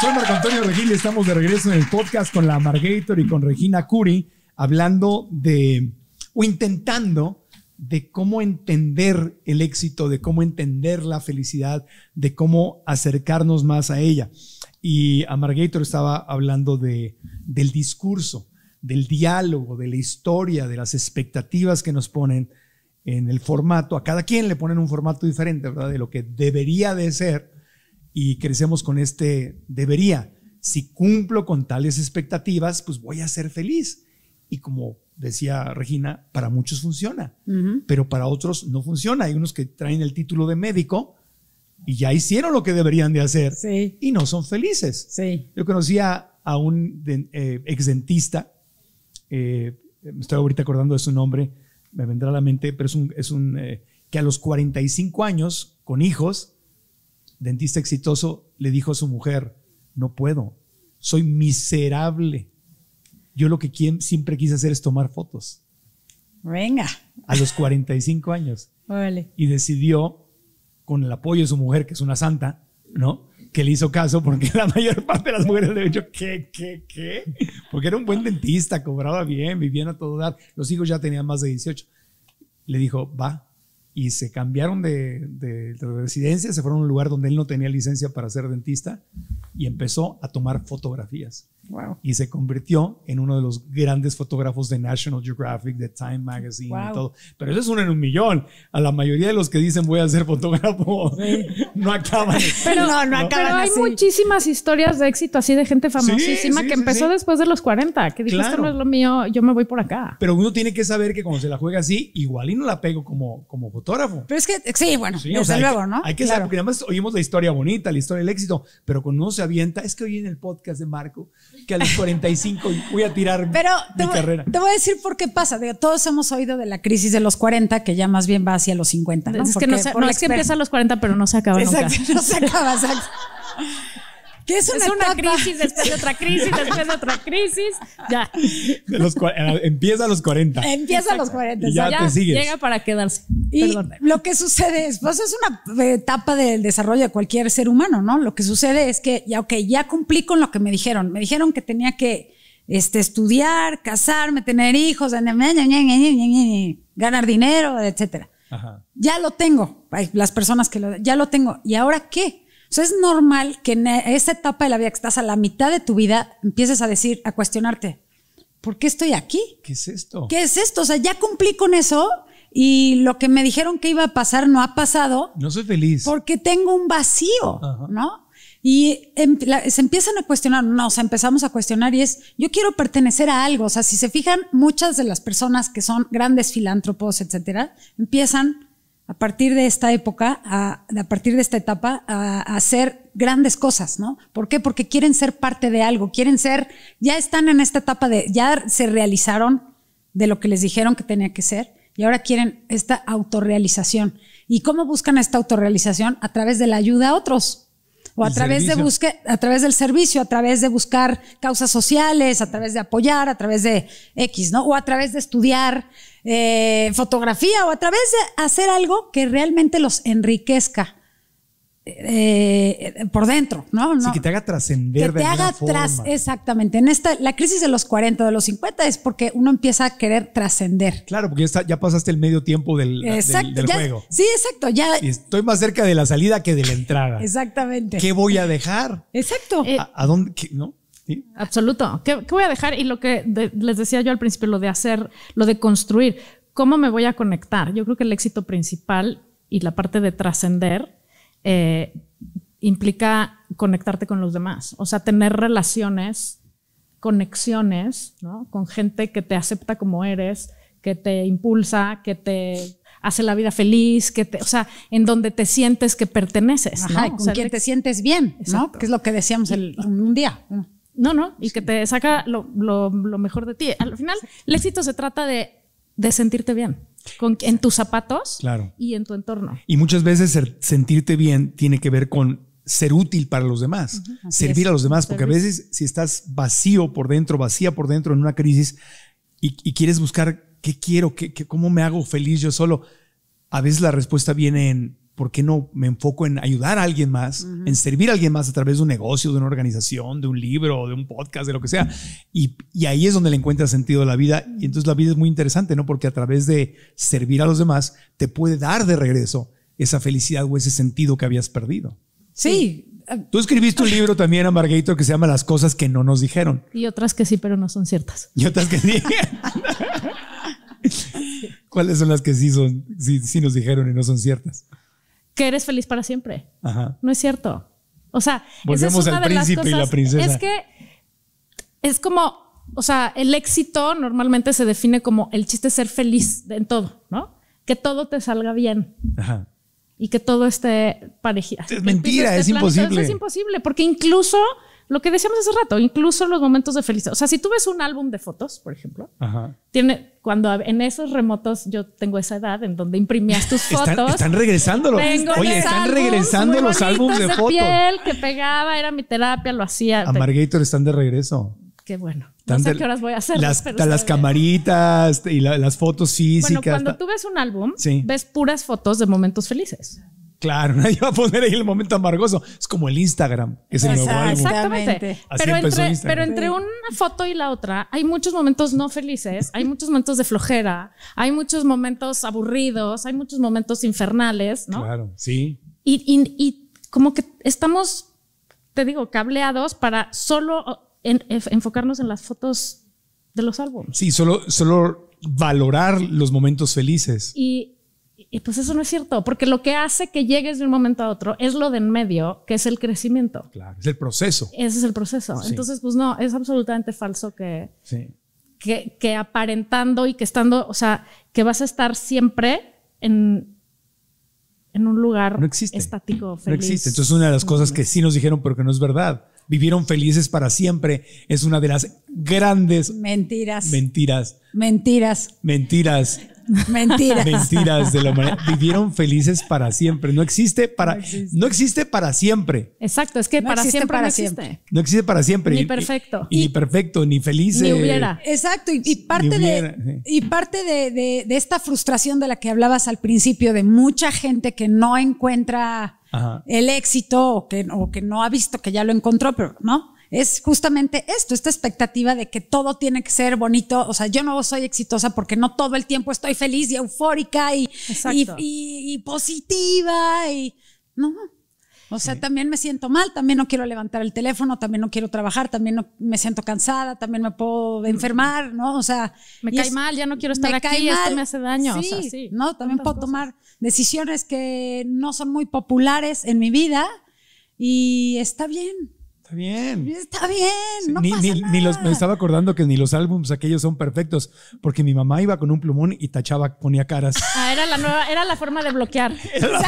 Soy Marco Antonio Regil y estamos de regreso en el podcast con la Margator y con Regina Curi hablando de o intentando de cómo entender el éxito, de cómo entender la felicidad, de cómo acercarnos más a ella. Y Amargator estaba hablando de, del discurso, del diálogo, de la historia, de las expectativas que nos ponen en el formato, a cada quien le ponen un formato diferente, ¿verdad? De lo que debería de ser y crecemos con este debería. Si cumplo con tales expectativas, pues voy a ser feliz. Y como decía Regina, para muchos funciona, pero para otros no funciona. Hay unos que traen el título de médico y ya hicieron lo que deberían de hacer y no son felices. Sí. Yo conocía a un eh, ex dentista, eh, me estoy ahorita acordando de su nombre, me vendrá a la mente, pero es un, eh, que a los 45 años, con hijos, dentista exitoso, le dijo a su mujer, no puedo, soy miserable. Yo lo que siempre quise hacer es tomar fotos. Venga. A los 45 años. Vale. Y decidió, con el apoyo de su mujer, que es una santa, ¿no? que le hizo caso porque la mayor parte de las mujeres le dijo ¿qué, qué, qué? Porque era un buen dentista, cobraba bien, vivía a todo dar. Los hijos ya tenían más de 18. Le dijo, va, y se cambiaron de, residencia, se fueron a un lugar donde él no tenía licencia para ser dentista y empezó a tomar fotografías. Wow. Y se convirtió en uno de los grandes fotógrafos de National Geographic, de Time Magazine y todo. Pero eso es uno en un millón. A la mayoría de los que dicen voy a ser fotógrafo no acaban. Pero, no, no, pero hay muchísimas historias de éxito así de gente famosísima que empezó después de los 40, que dijo esto no es lo mío, yo me voy por acá. Pero uno tiene que saber que cuando se la juega así, igual y no la pego como, como fotógrafo pero es que, sí, bueno, hasta luego, ¿no? Hay que saber, porque además oímos la historia bonita, la historia del éxito, pero cuando uno se avienta, es que hoy en el podcast de Marco que a los 45 voy a tirar mi, carrera. Te voy a decir por qué pasa. todos hemos oído de la crisis de los 40, que ya más bien va hacia los 50. ¿no? Es que no, empieza a los 40, pero no se acaba No se acaba, exacto. ¿Qué es una, crisis después de otra crisis, después de otra crisis? Ya. Eh, empieza a los 40. Empieza a los 40. ya, te sigues. Llega para quedarse. Y lo que sucede es, pues es una etapa del desarrollo de cualquier ser humano, ¿no? Lo que sucede es que, ya, ok, ya cumplí con lo que me dijeron. Me dijeron que tenía que este, estudiar, casarme, tener hijos, ganar dinero, etcétera. Ya lo tengo, las personas que lo, ya lo tengo. ¿Y ahora qué? sea, es normal que en esa etapa de la vida que estás a la mitad de tu vida empieces a decir, a cuestionarte, ¿por qué estoy aquí? ¿Qué es esto? ¿Qué es esto? O sea, ya cumplí con eso y lo que me dijeron que iba a pasar no ha pasado. No soy feliz. Porque tengo un vacío, ¿no? Y em, se empiezan a cuestionar, no, o sea, empezamos a cuestionar y es, yo quiero pertenecer a algo. O sea, si se fijan, muchas de las personas que son grandes filántropos, etcétera, empiezan a partir de esta época, a, partir de esta etapa, a, hacer grandes cosas, ¿no? ¿Por qué? Porque quieren ser parte de algo, quieren ser, ya están en esta etapa de, ya se realizaron de lo que les dijeron que tenía que ser y ahora quieren esta autorrealización. ¿Y cómo buscan esta autorrealización? A través de la ayuda a otros. O a través, de busque, a través del servicio, a través de buscar causas sociales, a través de apoyar, a través de X, ¿no? O a través de estudiar, eh, fotografía o a través de hacer algo que realmente los enriquezca. Eh, por dentro, ¿no? Sí, que te haga trascender. Que te haga tras, exactamente. En esta, la crisis de los 40, de los 50 es porque uno empieza a querer trascender. Claro, porque ya, ya, pasaste el medio tiempo del, juego. Sí, exacto. Ya. estoy más cerca de la salida que de la entrada. Exactamente. ¿Qué voy a dejar? Exacto. ¿A, dónde? ¿No? Absoluto. ¿Qué, voy a dejar? Y lo que les decía yo al principio, lo de hacer, lo de construir. ¿Cómo me voy a conectar? Yo creo que el éxito principal y la parte de trascender eh, implica conectarte con los demás. O sea, tener relaciones, conexiones, ¿no? Con gente que te acepta como eres, que te impulsa, que te hace la vida feliz, que te, o sea, en donde te sientes que perteneces. Ajá, ¿no? con quien te sientes bien, ¿no? Que es lo que decíamos el, un día. No, no, y que te saca lo, mejor de ti. Al final, el éxito se trata de, sentirte bien. Con, en tus zapatos y en tu entorno. Y muchas veces sentirte bien tiene que ver con ser útil para los demás, servir a los demás, porque a veces si estás vacío por dentro, vacía por dentro en una crisis y, quieres buscar qué quiero, qué, cómo me hago feliz yo solo, a veces la respuesta viene en ¿por qué no me enfoco en ayudar a alguien más, en servir a alguien más a través de un negocio, de una organización, de un libro, de un podcast, de lo que sea? Y, ahí es donde le encuentras sentido a la vida. Y entonces la vida es muy interesante, ¿no? Porque a través de servir a los demás te puede dar de regreso esa felicidad o ese sentido que habías perdido. Sí. Tú escribiste un libro también, Amarguito, que se llama Las cosas que no nos dijeron. Y otras que sí, pero no son ciertas. Y otras que sí. ¿Cuáles son las que sí son, sí nos dijeron y no son ciertas? que eres feliz para siempre. Ajá. No es cierto. O sea, volvemos es al príncipe y la Es que es como, o sea, el éxito normalmente se define como el chiste ser feliz en todo, ¿no? Que todo te salga bien. Ajá. Y que todo esté parejado. Es mentira, es imposible. Es imposible, porque incluso lo que decíamos hace rato, incluso los momentos de felicidad. O sea, si tú ves un álbum de fotos, por ejemplo, tiene cuando en esos remotos yo tengo esa edad en donde imprimías tus fotos. Están, regresando los. Oye, están regresando los álbumes de, fotos. piel que pegaba, era mi terapia, lo hacía. Amargator están de regreso qué bueno. No qué horas voy a hacer. Las, camaritas y las fotos físicas. Bueno, cuando tú ves un álbum, ves puras fotos de momentos felices. Claro, nadie va a poner ahí el momento amargoso. Es como el Instagram, que es el nuevo Exactamente. pero, entre, una foto y la otra hay muchos momentos no felices, hay muchos momentos de flojera, hay muchos momentos aburridos, hay muchos momentos infernales, ¿no? Claro, sí. Y, como que estamos, te digo, cableados para solo enfocarnos en las fotos de los álbumes. Sí, solo, solo valorar los momentos felices. Y y pues eso no es cierto, porque lo que hace que llegues de un momento a otro es lo de en medio, que es el crecimiento. Claro, es el proceso. Ese es el proceso. Entonces, pues no, es absolutamente falso que, que, aparentando y que estando, o sea, que vas a estar siempre en, en un lugar no existe. estático, feliz. No existe. Entonces, una de las cosas que mm. sí nos dijeron, pero que no es verdad vivieron felices para siempre. Es una de las grandes mentiras. Mentiras. Mentiras. Mentiras. Mentiras. Mentiras de la humanidad. Vivieron felices para siempre. No existe para, no existe, para siempre. Exacto, es que para siempre no existe. No existe para siempre. Ni perfecto. Y, ni perfecto, ni feliz. Ni hubiera. Exacto, y, parte, de, y parte de, esta frustración de la que hablabas al principio, de mucha gente que no encuentra el éxito que, o que no ha visto que ya lo encontró, pero no es justamente esto, esta expectativa de que todo tiene que ser bonito. O sea, yo no soy exitosa porque no todo el tiempo estoy feliz y eufórica y, y, positiva y no. O sea, también me siento mal, también no quiero levantar el teléfono, también no quiero trabajar, también me siento cansada, también me puedo enfermar, ¿no? O sea, me cae mal, ya no quiero estar me aquí, esto me hace daño. no, también puedo tomar decisiones que no son muy populares en mi vida y está bien. Está bien. Está bien. ni, me estaba acordando que ni los álbumes aquellos son perfectos, porque mi mamá iba con un plumón y tachaba, ponía caras. Ah, era la nueva, era la forma de bloquear. Era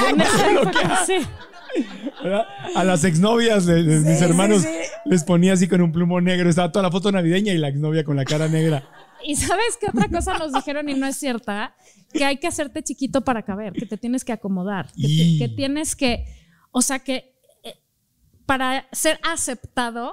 A las exnovias de, mis hermanos les ponía así con un plumón negro. Estaba toda la foto navideña y la exnovia con la cara negra. Y sabes qué otra cosa nos dijeron y no es cierta, que hay que hacerte chiquito para caber, que te tienes que acomodar, que tienes que, o sea, que para ser aceptado,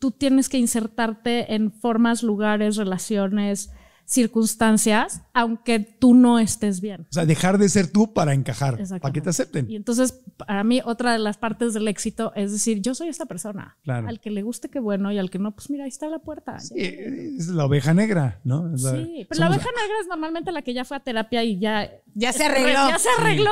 tú tienes que insertarte en formas, lugares, relaciones, circunstancias, aunque tú no estés bien. O sea, dejar de ser tú para encajar, para que te acepten. Y entonces, para mí, otra de las partes del éxito es decir, yo soy esta persona. Al que le guste, qué bueno, y al que no, pues mira, ahí está la puerta. es la oveja negra, ¿no? sí, pero la oveja negra es normalmente la que ya fue a terapia y ya... Ya se arregló. Ya se arregló.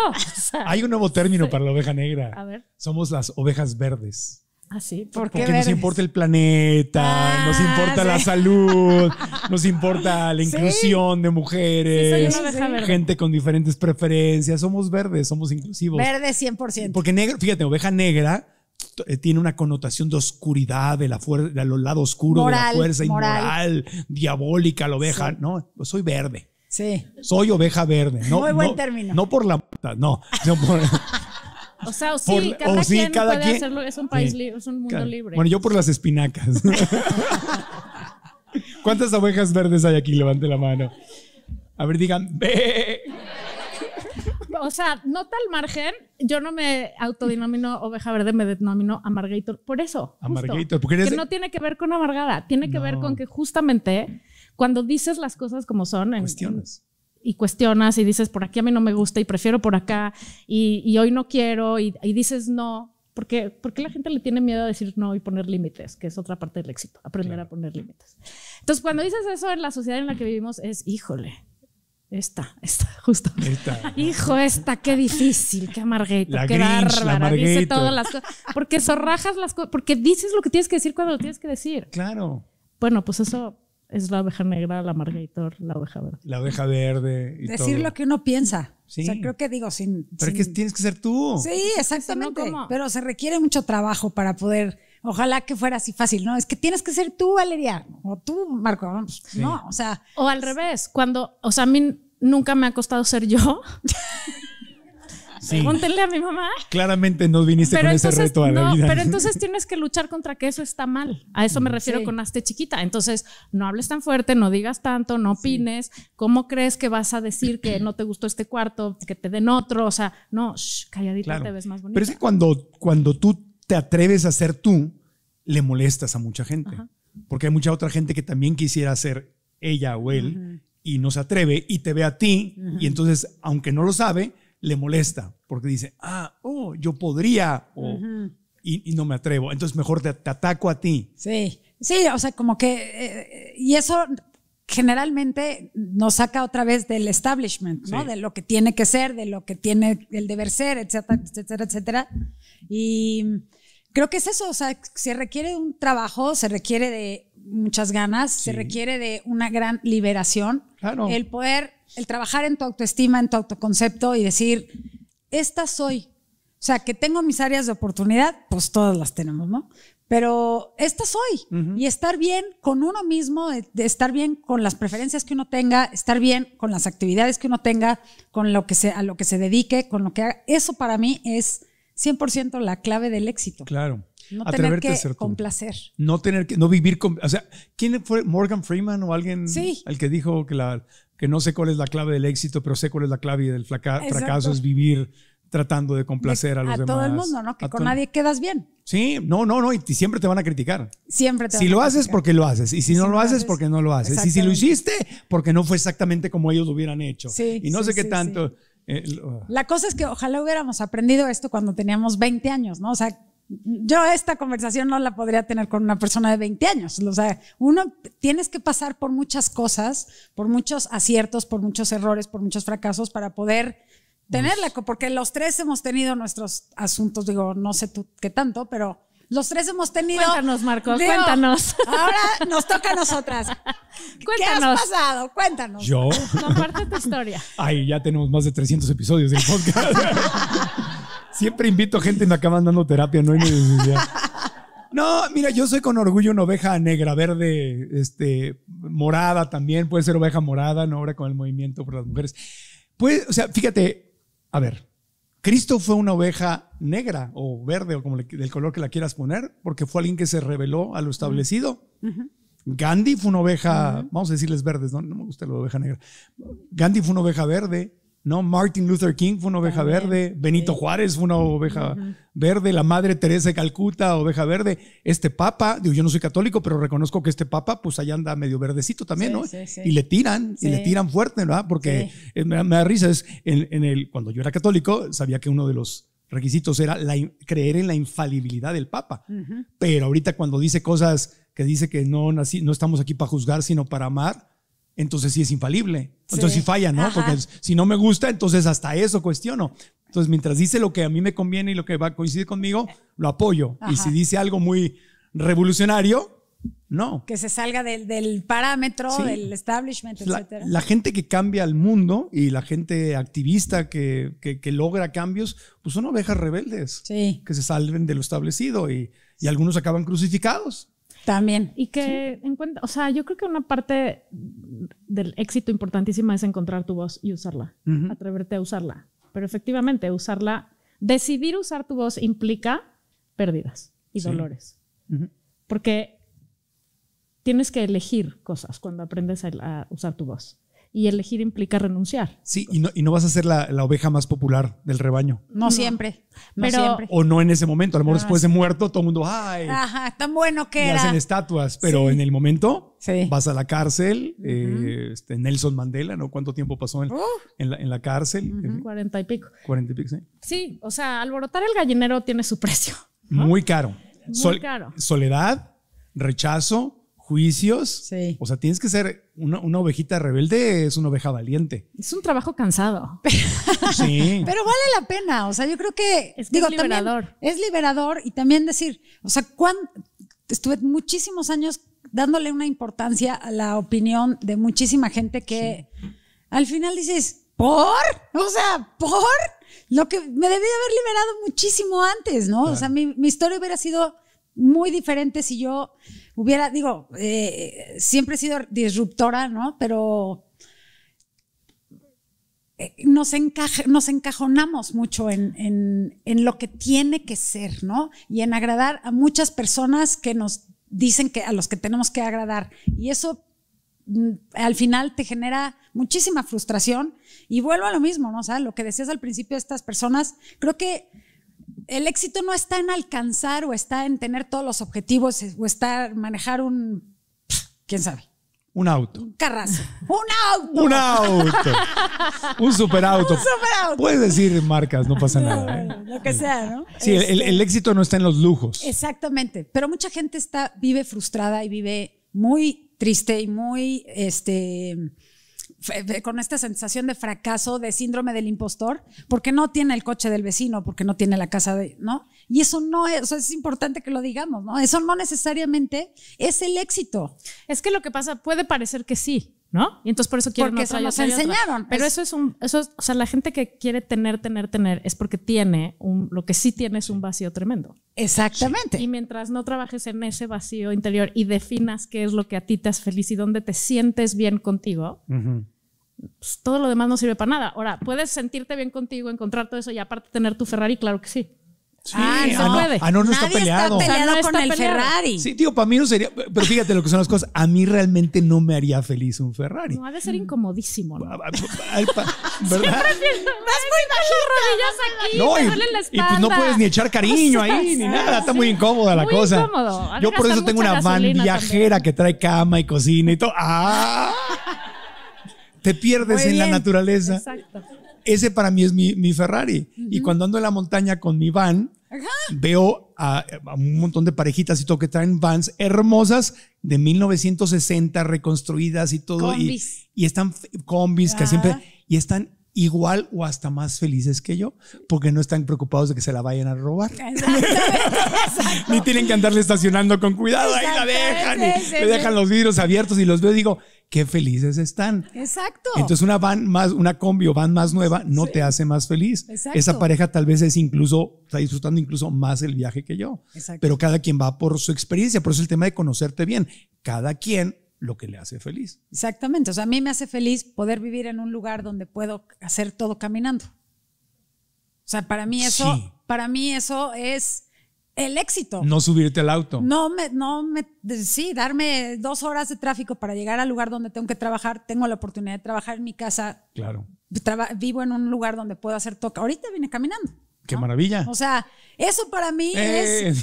Hay un nuevo término para la oveja negra. A ver. Somos las ovejas verdes. Así, ah, porque nos importa el planeta, nos ah, importa la salud, nos importa la inclusión de mujeres, gente con diferentes preferencias, somos verdes, somos inclusivos. Verde 100%. Porque negro, fíjate, oveja negra eh, tiene una connotación de oscuridad, de la fuerza, oscuros lado oscuro, de la fuerza inmoral, diabólica la oveja, no, soy verde. Sí. Soy oveja verde. No, Muy buen no, término. No por la puta no, no por O sea, o sí, cada, quien puede hacerlo. Es un país libre, es un mundo libre. Bueno, yo por las espinacas. ¿Cuántas ovejas verdes hay aquí? Levante la mano. A ver, digan. O sea, no tal margen, yo no me autodenomino oveja verde, me denomino amargator. Por eso. Amargator, porque Que no tiene que ver con amargada, tiene que ver con que justamente cuando dices las cosas como son. Cuestiones y cuestionas y dices, por aquí a mí no me gusta y prefiero por acá y, y hoy no quiero y, y dices no. Porque, porque la gente le tiene miedo a decir no y poner límites, que es otra parte del éxito, aprender a poner límites. Entonces, cuando dices eso en la sociedad en la que vivimos, es, híjole, esta, esta, justo. Esta. Hijo, esta, qué difícil, qué amarguito. qué bárbara. dice todas las cosas. Porque zorrajas las cosas, porque dices lo que tienes que decir cuando lo tienes que decir. Claro. Bueno, pues eso es la oveja negra, la margator, la oveja verde. La oveja verde. Y Decir lo que uno piensa. Sí. O sea, creo que digo sin. Pero Es que tienes que ser tú. Sí, exactamente. pero se requiere mucho trabajo para poder. Ojalá que fuera así fácil, ¿no? Es que tienes que ser tú, Valeria, o tú, Marco. No, o sea. O al revés, cuando, o sea, a mí nunca me ha costado ser yo. a mi mamá. Claramente no viniste con ese reto a la vida. Pero entonces tienes que luchar contra que eso está mal. A eso me mm. refiero con hasta chiquita. Entonces, no hables tan fuerte, no digas tanto, no opines. ¿Cómo crees que vas a decir que no te gustó este cuarto, que te den otro? O sea, no, calladita te ves más bonita. Pero es que cuando, cuando tú te atreves a ser tú, le molestas a mucha gente. Porque hay mucha otra gente que también quisiera ser ella o él y no se atreve y te ve a ti. Y entonces, aunque no lo sabe, le molesta porque dice, ah, oh, yo podría y, no me atrevo. Entonces mejor te, ataco a ti. Sí, sí, o sea, como que, eh, y eso generalmente nos saca otra vez del establishment, ¿no? De lo que tiene que ser, de lo que tiene el deber ser, etcétera, etcétera, etcétera. Y creo que es eso, o sea, se requiere de un trabajo, se requiere de muchas ganas, se requiere de una gran liberación Claro. El poder, el trabajar en tu autoestima, en tu autoconcepto y decir, esta soy. O sea, que tengo mis áreas de oportunidad, pues todas las tenemos, ¿no? Pero esta soy. Y estar bien con uno mismo, eh, de estar bien con las preferencias que uno tenga, estar bien con las actividades que uno tenga, con lo que se, a lo que se dedique, con lo que haga. Eso para mí es 100% la clave del éxito. Claro. No tener que complacer. No tener que, no vivir con, o sea, ¿quién fue Morgan Freeman o alguien sí. el que dijo que, que no sé cuál es la clave del éxito, pero sé cuál es la clave del fracaso, es vivir tratando de complacer a los demás. A todo el mundo, ¿no? Que con nadie quedas bien. Sí, no, no, no, y siempre te van a criticar. Siempre te van Si lo haces, porque lo haces. Y si, no lo haces, porque no lo haces. Y si lo hiciste, porque no fue exactamente como ellos lo hubieran hecho. Sí, y no sé qué tanto. Eh, la cosa es que ojalá hubiéramos aprendido esto cuando teníamos 20 años, ¿no? O sea, yo esta conversación no la podría tener con una persona de 20 años. O sea, uno tienes que pasar por muchas cosas, por muchos aciertos, por muchos errores, por muchos fracasos para poder tenerla, pues. porque los tres hemos tenido nuestros asuntos, digo, no sé tú qué tanto, pero los tres hemos tenido. Cuéntanos, Marcos, cuéntanos. Ahora nos toca a nosotras. cuéntanos. ¿Qué has pasado? Cuéntanos. Yo. Comparte tu historia. Ay, ya tenemos más de 300 episodios del podcast. Siempre invito gente y me acaban dando terapia, no hay No, mira, yo soy con orgullo una oveja negra, verde, este, morada también, puede ser oveja morada, no obra con el movimiento por las mujeres. Pues, o sea, fíjate, a ver, Cristo fue una oveja negra o verde o como del color que la quieras poner, porque fue alguien que se reveló a lo establecido. Gandhi fue una oveja, vamos a decirles verdes, ¿no? no me gusta la oveja negra. Gandhi fue una oveja verde, ¿no? Martin Luther King fue una oveja verde, Benito Juárez fue una oveja verde, la Madre Teresa de Calcuta, oveja verde, este Papa, digo, yo no soy católico, pero reconozco que este Papa, pues allá anda medio verdecito también, ¿no? y le tiran, y le tiran fuerte, ¿verdad? Porque me, da risa, en, el, cuando yo era católico, sabía que uno de los requisitos era creer en la infalibilidad del Papa, pero ahorita cuando dice cosas que dice que no, no estamos aquí para juzgar, sino para amar, entonces sí es infalible. Entonces sí falla, ¿no? Porque si no me gusta, entonces hasta eso cuestiono. Entonces, mientras dice lo que a mí me conviene y lo que va a coincidir conmigo, lo apoyo. Y si dice algo muy revolucionario, no. Que se salga del, parámetro, del establishment, etc. La, gente que cambia el mundo y la gente activista que, logra cambios, pues son ovejas rebeldes. Que se salven de lo establecido y, y algunos acaban crucificados. También. Y que o sea, yo creo que una parte del éxito importantísima es encontrar tu voz y usarla, atreverte a usarla. Pero efectivamente, usarla, decidir usar tu voz implica pérdidas y dolores. Porque tienes que elegir cosas cuando aprendes a usar tu voz y elegir implica renunciar. Sí, y no, y no vas a ser la, oveja más popular del rebaño. No, siempre. siempre. O no en ese momento. A lo mejor ah, después de muerto, todo el mundo, ¡ay! Ajá, tan bueno que y hacen estatuas, pero en el momento vas a la cárcel. Eh, este, Nelson Mandela, ¿no? ¿Cuánto tiempo pasó en, la, cárcel? Cuarenta y pico. Cuarenta y pico, sí. Sí, o sea, alborotar el gallinero tiene su precio. Muy caro. Muy caro. Soledad, rechazo, juicios. Sí. O sea, tienes que ser una, ovejita rebelde es una oveja valiente. Es un trabajo cansado. Pero, sí. pero vale la pena. O sea, yo creo que. Es, liberador. Es liberador y también decir, o sea, estuve muchísimos años dándole una importancia a la opinión de muchísima gente que al final dices, ¿por? O sea, ¿por? Lo que me debía haber liberado muchísimo antes, ¿no? O sea, mi historia hubiera sido muy diferente si yo hubiera, digo, eh, siempre he sido disruptora, ¿no? Pero eh, nos, nos encajonamos mucho en, lo que tiene que ser, ¿no? Y en agradar a muchas personas que nos dicen que a los que tenemos que agradar. Y eso mm, al final te genera muchísima frustración y vuelvo a lo mismo, ¿no? O sea, lo que decías al principio de estas personas, creo que el éxito no está en alcanzar o está en tener todos los objetivos o está manejar un, quién sabe. Un auto. Un carrazo. Un auto. un auto. Un superauto. Un superauto. Puedes decir marcas, no pasa nada. ¿eh? Lo que sea, ¿no? Sí, este, el, éxito no está en los lujos. Exactamente. Pero mucha gente está, vive frustrada y vive muy triste y muy, este, con esta sensación de fracaso, de síndrome del impostor, porque no tiene el coche del vecino, porque no tiene la casa de, ¿no? Y eso no es, es importante que lo digamos, ¿no? Eso no necesariamente es el éxito. Es que lo que pasa puede parecer que sí, ¿no? Y entonces por eso quieren porque eso enseñaron. Pero pues. eso es un, eso es, o sea, la gente que quiere tener, tener, tener es porque tiene un, lo que sí tiene es un vacío tremendo. Exactamente. Y mientras no trabajes en ese vacío interior y definas qué es lo que a ti te hace feliz y dónde te sientes bien contigo. Pues, todo lo demás no sirve para nada. Ahora, ¿puedes sentirte bien contigo, encontrar todo eso y aparte tener tu Ferrari? Claro que sí. Sí, ah, ah, ah, no, no, está peleado. con el Ferrari. Sí, tío, para mí no sería. Pero fíjate lo que son las cosas. A mí realmente no me haría feliz un Ferrari. No, ha de ser incomodísimo. ¿no? Ah, ¿Verdad? vas muy rodillas aquí, no, la Y pues no puedes ni echar cariño ahí, ni nada. Está muy incómoda la cosa. Incómodo. Yo por eso tengo una van viajera que trae cama y cocina y todo. ¡Ah! Te pierdes en la naturaleza. Exacto ese para mí es mi, Ferrari. Y cuando ando en la montaña con mi van, Veo a, un montón de parejitas y todo que traen vans hermosas de 1960 reconstruidas y todo. Y, están combis que siempre. Y están igual o hasta más felices que yo, porque no están preocupados de que se la vayan a robar. Ni tienen que andarle estacionando con cuidado, ahí la dejan, y le dejan los vidrios abiertos y los veo y digo, qué felices están. Exacto. Entonces una van más, una combi o van más nueva no te hace más feliz. Exacto. Esa pareja tal vez es incluso, está disfrutando incluso más el viaje que yo. Exacto. Pero cada quien va por su experiencia, por eso el tema de conocerte bien. Cada quien lo que le hace feliz. Exactamente. O sea, a mí me hace feliz poder vivir en un lugar donde puedo hacer todo caminando. O sea, para mí eso, para mí eso es el éxito. No subirte al auto. No me, no me, sí, darme dos horas de tráfico para llegar al lugar donde tengo que trabajar. Tengo la oportunidad de trabajar en mi casa. Claro. vivo en un lugar donde puedo hacer toca. Ahorita vine caminando. Qué maravilla. O sea, eso para mí eh, es.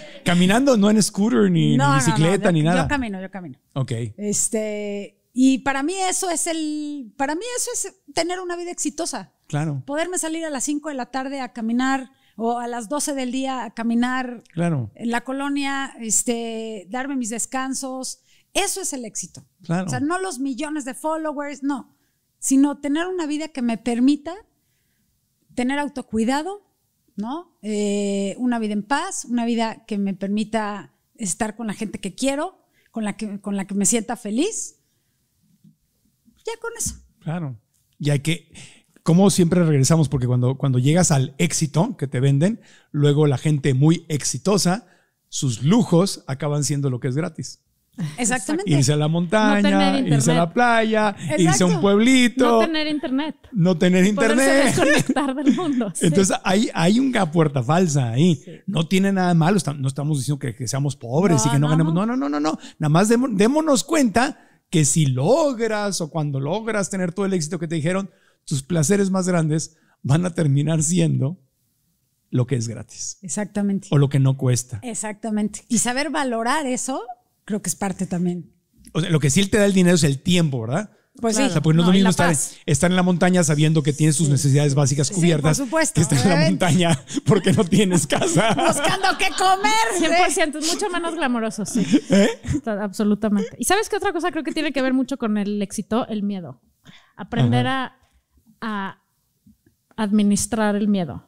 caminando, no en scooter, ni, en bicicleta, ni nada. Yo camino, yo camino. Ok. Este, y para mí eso es el. Para mí eso es tener una vida exitosa. Claro. Poderme salir a las 5 de la tarde a caminar o a las 12 del día caminar en la colonia, este, darme mis descansos. Eso es el éxito. O sea, no los millones de followers, no, sino tener una vida que me permita tener autocuidado, ¿no? Eh, una vida en paz, una vida que me permita estar con la gente que quiero, con la que, con la que me sienta feliz. Ya con eso. Claro. Y hay que, cómo siempre regresamos, porque cuando, cuando llegas al éxito que te venden, luego la gente muy exitosa, sus lujos acaban siendo lo que es gratis. Exactamente. Irse a la montaña, irse a la playa, irse a un pueblito. No tener internet. No tener internet. desconectar del mundo. Entonces hay, hay una puerta falsa ahí. No tiene nada malo. No estamos diciendo que, seamos pobres y que no, ganemos. No, no, no, no, no. Nada más démonos cuenta que si logras o cuando logras tener todo el éxito que te dijeron, sus placeres más grandes van a terminar siendo lo que es gratis. Exactamente. O lo que no cuesta. Exactamente. Y saber valorar eso, creo que es parte también. O sea, lo que sí te da el dinero es el tiempo, ¿verdad? Pues sí. O sea, no, es lo mismo estar, en la montaña sabiendo que tienes tus necesidades básicas cubiertas. por supuesto. Que estar en la montaña porque no tienes casa. Buscando qué comer. 100%, es mucho menos glamoroso, sí. ¿Eh? Absolutamente. ¿Y sabes qué otra cosa creo que tiene que ver mucho con el éxito? El miedo. Aprender a a administrar el miedo.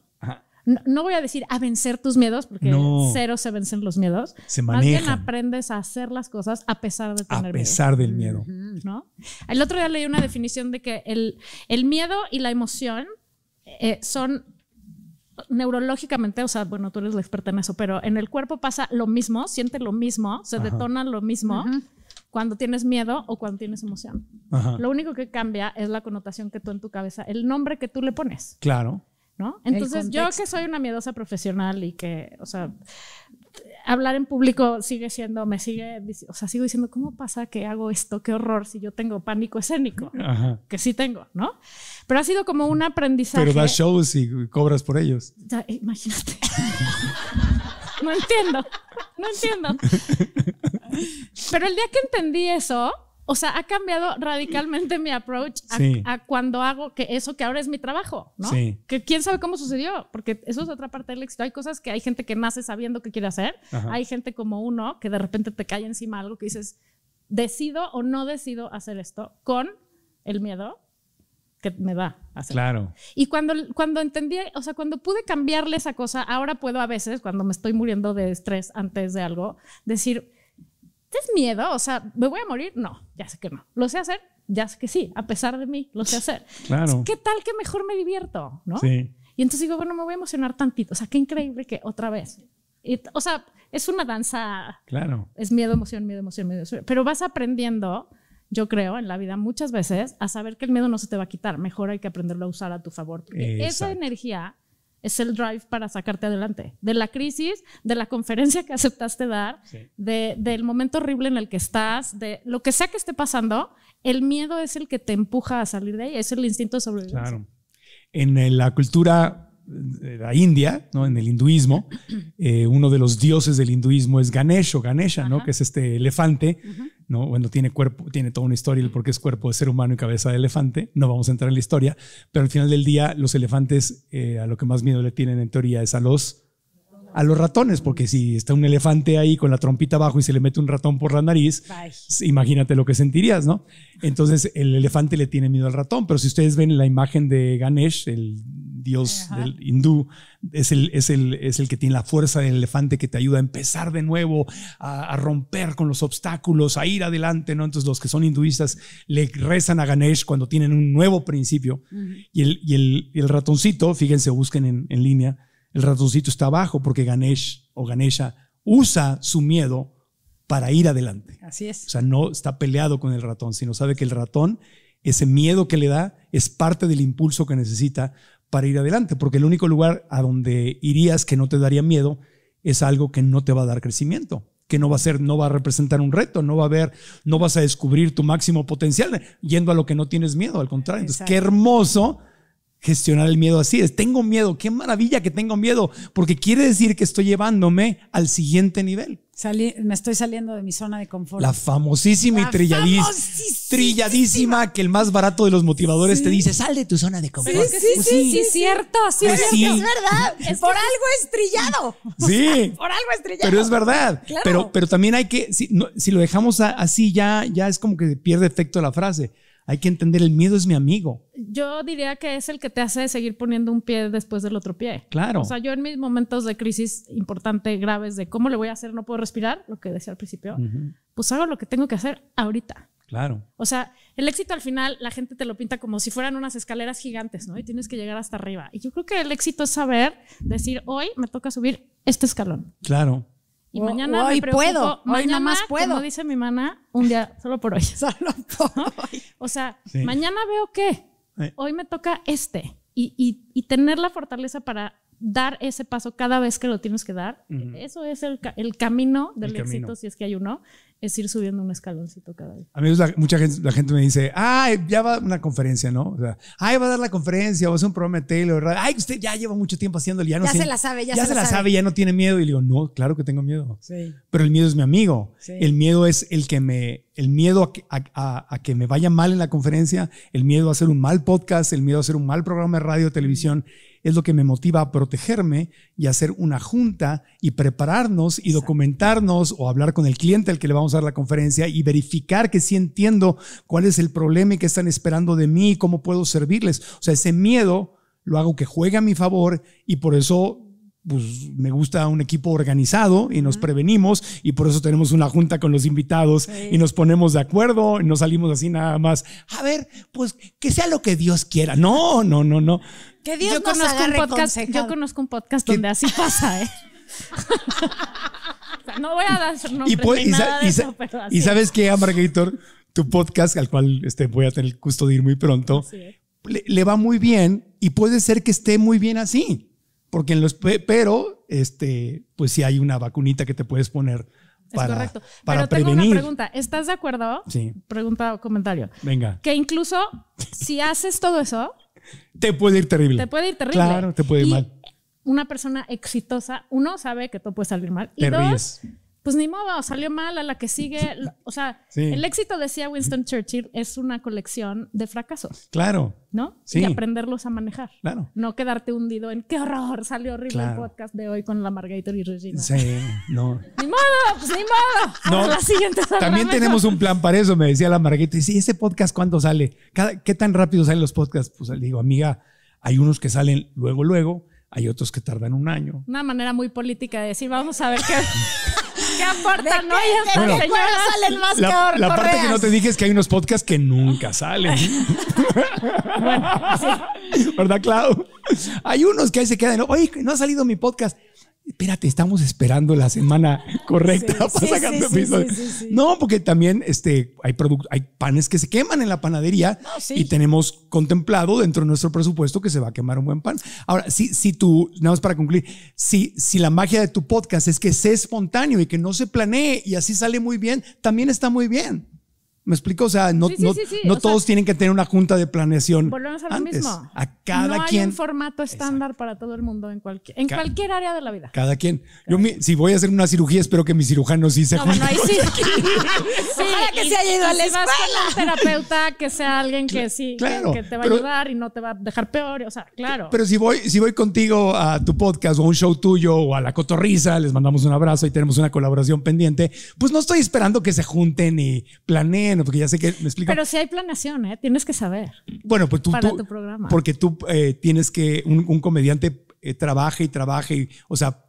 No, voy a decir a vencer tus miedos, porque cero se vencen los miedos. Se Más bien aprendes a hacer las cosas a pesar de tener miedo. A pesar del miedo. ¿No? El otro día leí una definición de que el, el miedo y la emoción eh, son neurológicamente, o sea, bueno, tú eres la experta en eso, pero en el cuerpo pasa lo mismo, siente lo mismo, se detona lo mismo cuando tienes miedo o cuando tienes emoción. Lo único que cambia es la connotación que tú en tu cabeza, el nombre que tú le pones. Claro. ¿No? Entonces, yo que soy una miedosa profesional y que, o sea, hablar en público sigue siendo, me sigue, o sea, sigo diciendo, ¿cómo pasa que hago esto? Qué horror si yo tengo pánico escénico, que sí tengo, ¿no? Pero ha sido como un aprendizaje. Pero das shows y cobras por ellos. imagínate. no entiendo no entiendo. Pero el día que entendí eso, o sea, ha cambiado radicalmente mi approach a, cuando hago que eso que ahora es mi trabajo, ¿no? Sí. Que quién sabe cómo sucedió, porque eso es otra parte del éxito. Hay cosas que hay gente que nace sabiendo qué quiere hacer, hay gente como uno que de repente te cae encima algo que dices, decido o no decido hacer esto con el miedo, que me da hacer. Claro. Y cuando, cuando entendí, o sea, cuando pude cambiarle esa cosa, ahora puedo a veces, cuando me estoy muriendo de estrés antes de algo, decir, ¿tienes miedo? O sea, ¿me voy a morir? No, ya sé que no. ¿Lo sé hacer? Ya sé que sí, a pesar de mí, lo sé hacer. Claro. ¿Qué tal que mejor me divierto? ¿No? Sí. Y entonces digo, bueno, me voy a emocionar tantito. O sea, qué increíble que otra vez. o sea, es una danza. Claro. Es miedo, emoción, miedo, emoción, miedo, Pero vas aprendiendo yo creo, en la vida muchas veces, a saber que el miedo no se te va a quitar. Mejor hay que aprenderlo a usar a tu favor. esa energía es el drive para sacarte adelante. De la crisis, de la conferencia que aceptaste dar, de, del momento horrible en el que estás, de lo que sea que esté pasando, el miedo es el que te empuja a salir de ahí, es el instinto de sobrevivencia. Claro. En eh, la cultura la India, ¿no? en el hinduismo, eh, uno de los dioses del hinduismo es Ganesh o Ganesha, ¿no? que es este elefante, ¿no? bueno, tiene cuerpo, tiene toda una historia el por qué es cuerpo de ser humano y cabeza de elefante, no vamos a entrar en la historia, pero al final del día los elefantes eh, a lo que más miedo le tienen en teoría es a los a los ratones, porque si está un elefante ahí con la trompita abajo y se le mete un ratón por la nariz, imagínate lo que sentirías, ¿no? Entonces el elefante le tiene miedo al ratón, pero si ustedes ven la imagen de Ganesh, el dios del hindú, es el, el, es el que tiene la fuerza del elefante que te ayuda a empezar de nuevo, a, romper con los obstáculos, a ir adelante, ¿no? Entonces los que son hinduistas le rezan a Ganesh cuando tienen un nuevo principio. y, el, ratoncito, fíjense, busquen en, en línea, el ratoncito está abajo porque Ganesh o Ganesha usa su miedo para ir adelante. Así es. O sea, no está peleado con el ratón, sino sabe que el ratón, ese miedo que le da, es parte del impulso que necesita para ir adelante, porque el único lugar a donde irías que no te daría miedo es algo que no te va a dar crecimiento, que no va a ser, no va a representar un reto, no va a haber, no vas a descubrir tu máximo potencial yendo a lo que no tienes miedo, al contrario. Entonces, qué hermoso gestionar el miedo así, es tengo miedo, qué maravilla que tengo miedo, porque quiere decir que estoy llevándome al siguiente nivel. me estoy saliendo de mi zona de confort. La famosísima y trilladísima que el más barato de los motivadores te dice, sal de tu zona de confort. Sí, sí, sí, sí, cierto, pues es verdad. por algo estrillado. Sí. por algo estrillado. Pero es verdad. Pero, pero también hay que, si, lo dejamos así ya, ya es como que pierde efecto la frase. Hay que entender, el miedo es mi amigo. Yo diría que es el que te hace seguir poniendo un pie después del otro pie. Claro. O sea, yo en mis momentos de crisis importante, graves, de cómo le voy a hacer, no puedo respirar, lo que decía al principio, pues hago lo que tengo que hacer ahorita. Claro. O sea, el éxito al final la gente te lo pinta como si fueran unas escaleras gigantes, ¿no? Y tienes que llegar hasta arriba. Y yo creo que el éxito es saber decir, hoy me toca subir este escalón. Claro. Y mañana hoy puedo, mañana, hoy más puedo. Como dice mi mana, un día solo por hoy. solo por o sea, mañana veo qué. Hoy me toca este. Y, tener la fortaleza para dar ese paso cada vez que lo tienes que dar. Eso es el, el camino del éxito, si es que hay uno es ir subiendo un escaloncito cada vez. A mí mucha gente, la gente me dice, ay, ya va una conferencia, ¿no? O sea, ay, va a dar la conferencia, o es un programa de verdad ay, usted ya lleva mucho tiempo haciéndolo, ya no ya se la sabe, ya, se, la sabe. ya no tiene miedo. Y le digo, no, claro que tengo miedo. Sí. Pero el miedo es mi amigo. El miedo es el que me, el miedo a a que, me vaya mal en la conferencia, el miedo a hacer un mal podcast, el miedo a hacer un mal programa de radio, televisión, es lo que me motiva a protegerme y hacer una junta y prepararnos y documentarnos o hablar con el cliente al que le vamos a dar la conferencia y verificar que sí entiendo cuál es el problema y qué están esperando de mí y cómo puedo servirles. O sea, ese miedo lo hago que juegue a mi favor y por eso pues me gusta un equipo organizado y nos prevenimos y por eso tenemos una junta con los invitados y nos ponemos de acuerdo y no salimos así nada más. A ver, pues que sea lo que Dios quiera. No, no, no, no. Que Dios yo conozco un podcast, Yo conozco un podcast donde así pasa, ¿eh? no voy a dar pues, y, eso, sabes que, tu podcast, al cual este, voy a tener el gusto de ir muy pronto, le va muy bien y puede ser que esté muy bien así. Porque en los, pero, este, pues sí hay una vacunita que te puedes poner para, es correcto. Para Pero tengo una pregunta. ¿Estás de acuerdo? Sí. Pregunta o comentario. Venga. Que incluso si haces todo eso. Te puede ir terrible. Te puede ir terrible. Claro, te puede ir mal. Una persona exitosa, uno, sabe que todo puede salir mal. Te y dos, pues ni modo, salió mal a la que sigue. O sea, el éxito, decía Winston Churchill, es una colección de fracasos. Claro. ¿No? Sí. Y aprenderlos a manejar. Claro. No quedarte hundido en qué horror, salió horrible el podcast de hoy con la Margarita y Regina. Sí, no. ni modo, pues ni modo. También tenemos un plan para eso, me decía la Margarita. Y sí, ¿ese podcast cuándo sale? ¿Qué tan rápido salen los podcasts? Pues le digo, amiga, hay unos que salen luego, luego. Hay otros que tardan un año. Una manera muy política de decir, vamos a ver qué. ¿no? la, parte que no te dije es que hay unos podcasts que nunca salen. ¿Verdad, Clau? Hay unos que ahí se quedan. Oye, no ha salido mi podcast espérate, estamos esperando la semana correcta para sacar No, porque también este, hay, hay panes que se queman en la panadería y tenemos contemplado dentro de nuestro presupuesto que se va a quemar un buen pan. Ahora, si, si tú, nada más para concluir, si, si la magia de tu podcast es que sea espontáneo y que no se planee y así sale muy bien, también está muy bien. ¿Me explico? O sea, no, todos tienen que tener una junta de planeación. Volvemos a lo mismo. A cada no quien. Hay un formato estándar para todo el mundo en, cualquier, en cualquier área de la vida. Cada quien. Yo, si voy a hacer una cirugía, espero que mi cirujano sí se no, bueno, ahí sí. Ojalá que se ido la un terapeuta que sea alguien que sí, que, te va a ayudar y no te va a dejar peor. O sea, claro. Pero si voy, si voy contigo a tu podcast o a un show tuyo o a la cotorriza, les mandamos un abrazo y tenemos una colaboración pendiente, pues no estoy esperando que se junten y planeen porque ya sé que me explico. Pero si hay planeación, ¿eh? tienes que saber. Bueno, pues tú. Para tu programa. Porque tú eh, tienes que. Un, comediante eh, trabaje y trabaje, o sea,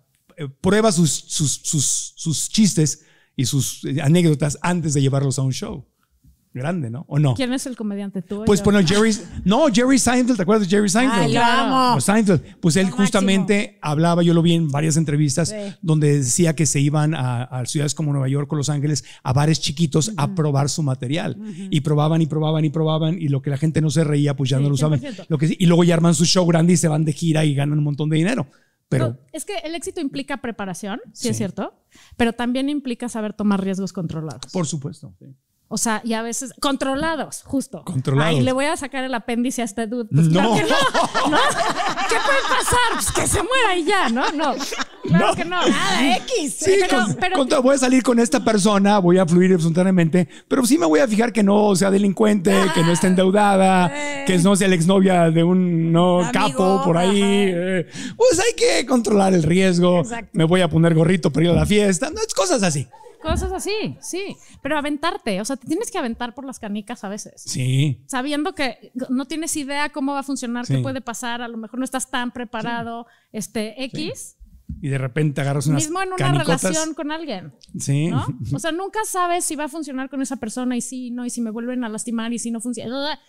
prueba sus, sus chistes y sus anécdotas antes de llevarlos a un show grande, ¿no? ¿O no? ¿Quién es el comediante tú? Pues bueno, pues, Jerry, no, Jerry Seinfeld, ¿te acuerdas de Jerry Seinfeld? Ay, lo amo. Seinfeld, pues él justamente hablaba, yo lo vi en varias entrevistas donde decía que se iban a, ciudades como Nueva York o Los Ángeles a bares chiquitos a probar su material y probaban y probaban y probaban y lo que la gente no se reía, pues ya no lo saben. que, y luego ya arman su show grande y se van de gira y ganan un montón de dinero. Pero, es que el éxito implica preparación, sí, es cierto, pero también implica saber tomar riesgos controlados. Por supuesto. O sea, y a veces controlados, justo. Controlados. Ay, le voy a sacar el apéndice a este dude. Pues, no. ¿Qué puede pasar? Pues que se muera y ya, ¿no? No. Claro no. que no. Nada, X. Sí, pero, voy a salir con esta persona, voy a fluir instantáneamente pero sí me voy a fijar que no sea delincuente, ah. que no esté endeudada, que no sea la exnovia de un no, capo por ahí. Eh. Pues hay que controlar el riesgo. Me voy a poner gorrito para ir a la fiesta. No, es cosas así. Cosas así, sí. Pero aventarte, o sea, te tienes que aventar por las canicas a veces. Sí. Sabiendo que no tienes idea cómo va a funcionar, qué puede pasar, a lo mejor no estás tan preparado, este X y de repente agarras unas Mismo en una relación con alguien. Sí. O sea, nunca sabes si va a funcionar con esa persona y si no, y si me vuelven a lastimar y si no funciona.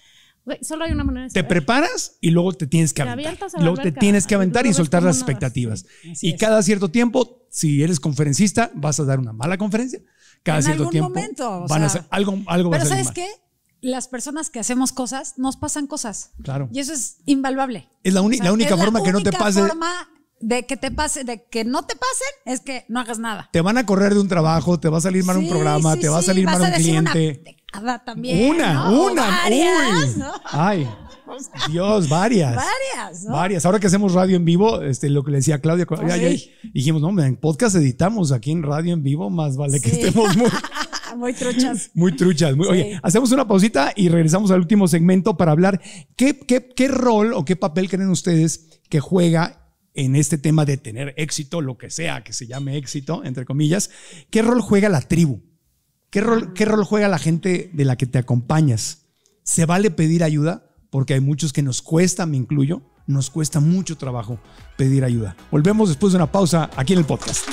Solo hay una manera de saber. Te preparas y luego te tienes que aventar. Y luego te tienes que aventar y soltar las expectativas. y cada cierto tiempo, si eres conferencista, vas a dar una mala conferencia. Cada en cierto algún tiempo momento, o van a algo, algo Pero ¿sabes qué? las personas que hacemos cosas, nos pasan cosas. Claro. Y eso es invaluable. Es la, única forma que no te pase. Forma de que te pase, de que no te pasen, es que no hagas nada. Te van a correr de un trabajo, te va a salir mal un programa, te va a salir mal un cliente. Una también. Una, una. Ay. Dios, varias. Varias, Varias. Ahora que hacemos radio en vivo, este, lo que le decía Claudia, dijimos, no, en podcast editamos, aquí en radio en vivo, más vale que estemos muy. muy truchas. Muy truchas. Oye, hacemos una pausita y regresamos al último segmento para hablar qué, qué rol o qué papel creen ustedes que juega en este tema de tener éxito, lo que sea que se llame éxito, entre comillas, ¿qué rol juega la tribu? ¿Qué rol, qué rol juega la gente de la que te acompañas? ¿Se vale pedir ayuda? Porque hay muchos que nos cuesta, me incluyo, nos cuesta mucho trabajo pedir ayuda. Volvemos después de una pausa aquí en el podcast.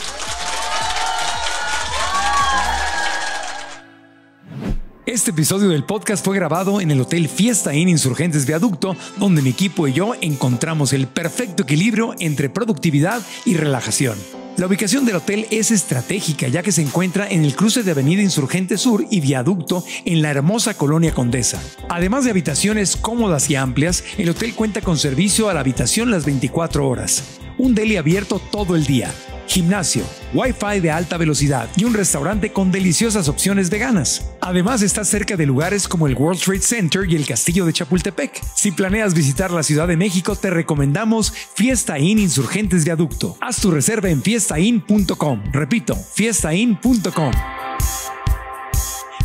Este episodio del podcast fue grabado en el Hotel Fiesta Inn Insurgentes Viaducto, donde mi equipo y yo encontramos el perfecto equilibrio entre productividad y relajación. La ubicación del hotel es estratégica ya que se encuentra en el cruce de Avenida Insurgente Sur y Viaducto en la hermosa colonia Condesa. Además de habitaciones cómodas y amplias, el hotel cuenta con servicio a la habitación las 24 horas, un deli abierto todo el día gimnasio, wifi de alta velocidad y un restaurante con deliciosas opciones veganas. Además está cerca de lugares como el World Trade Center y el Castillo de Chapultepec. Si planeas visitar la Ciudad de México te recomendamos Fiesta In Insurgentes Viaducto. Haz tu reserva en fiestain.com. Repito, fiestain.com.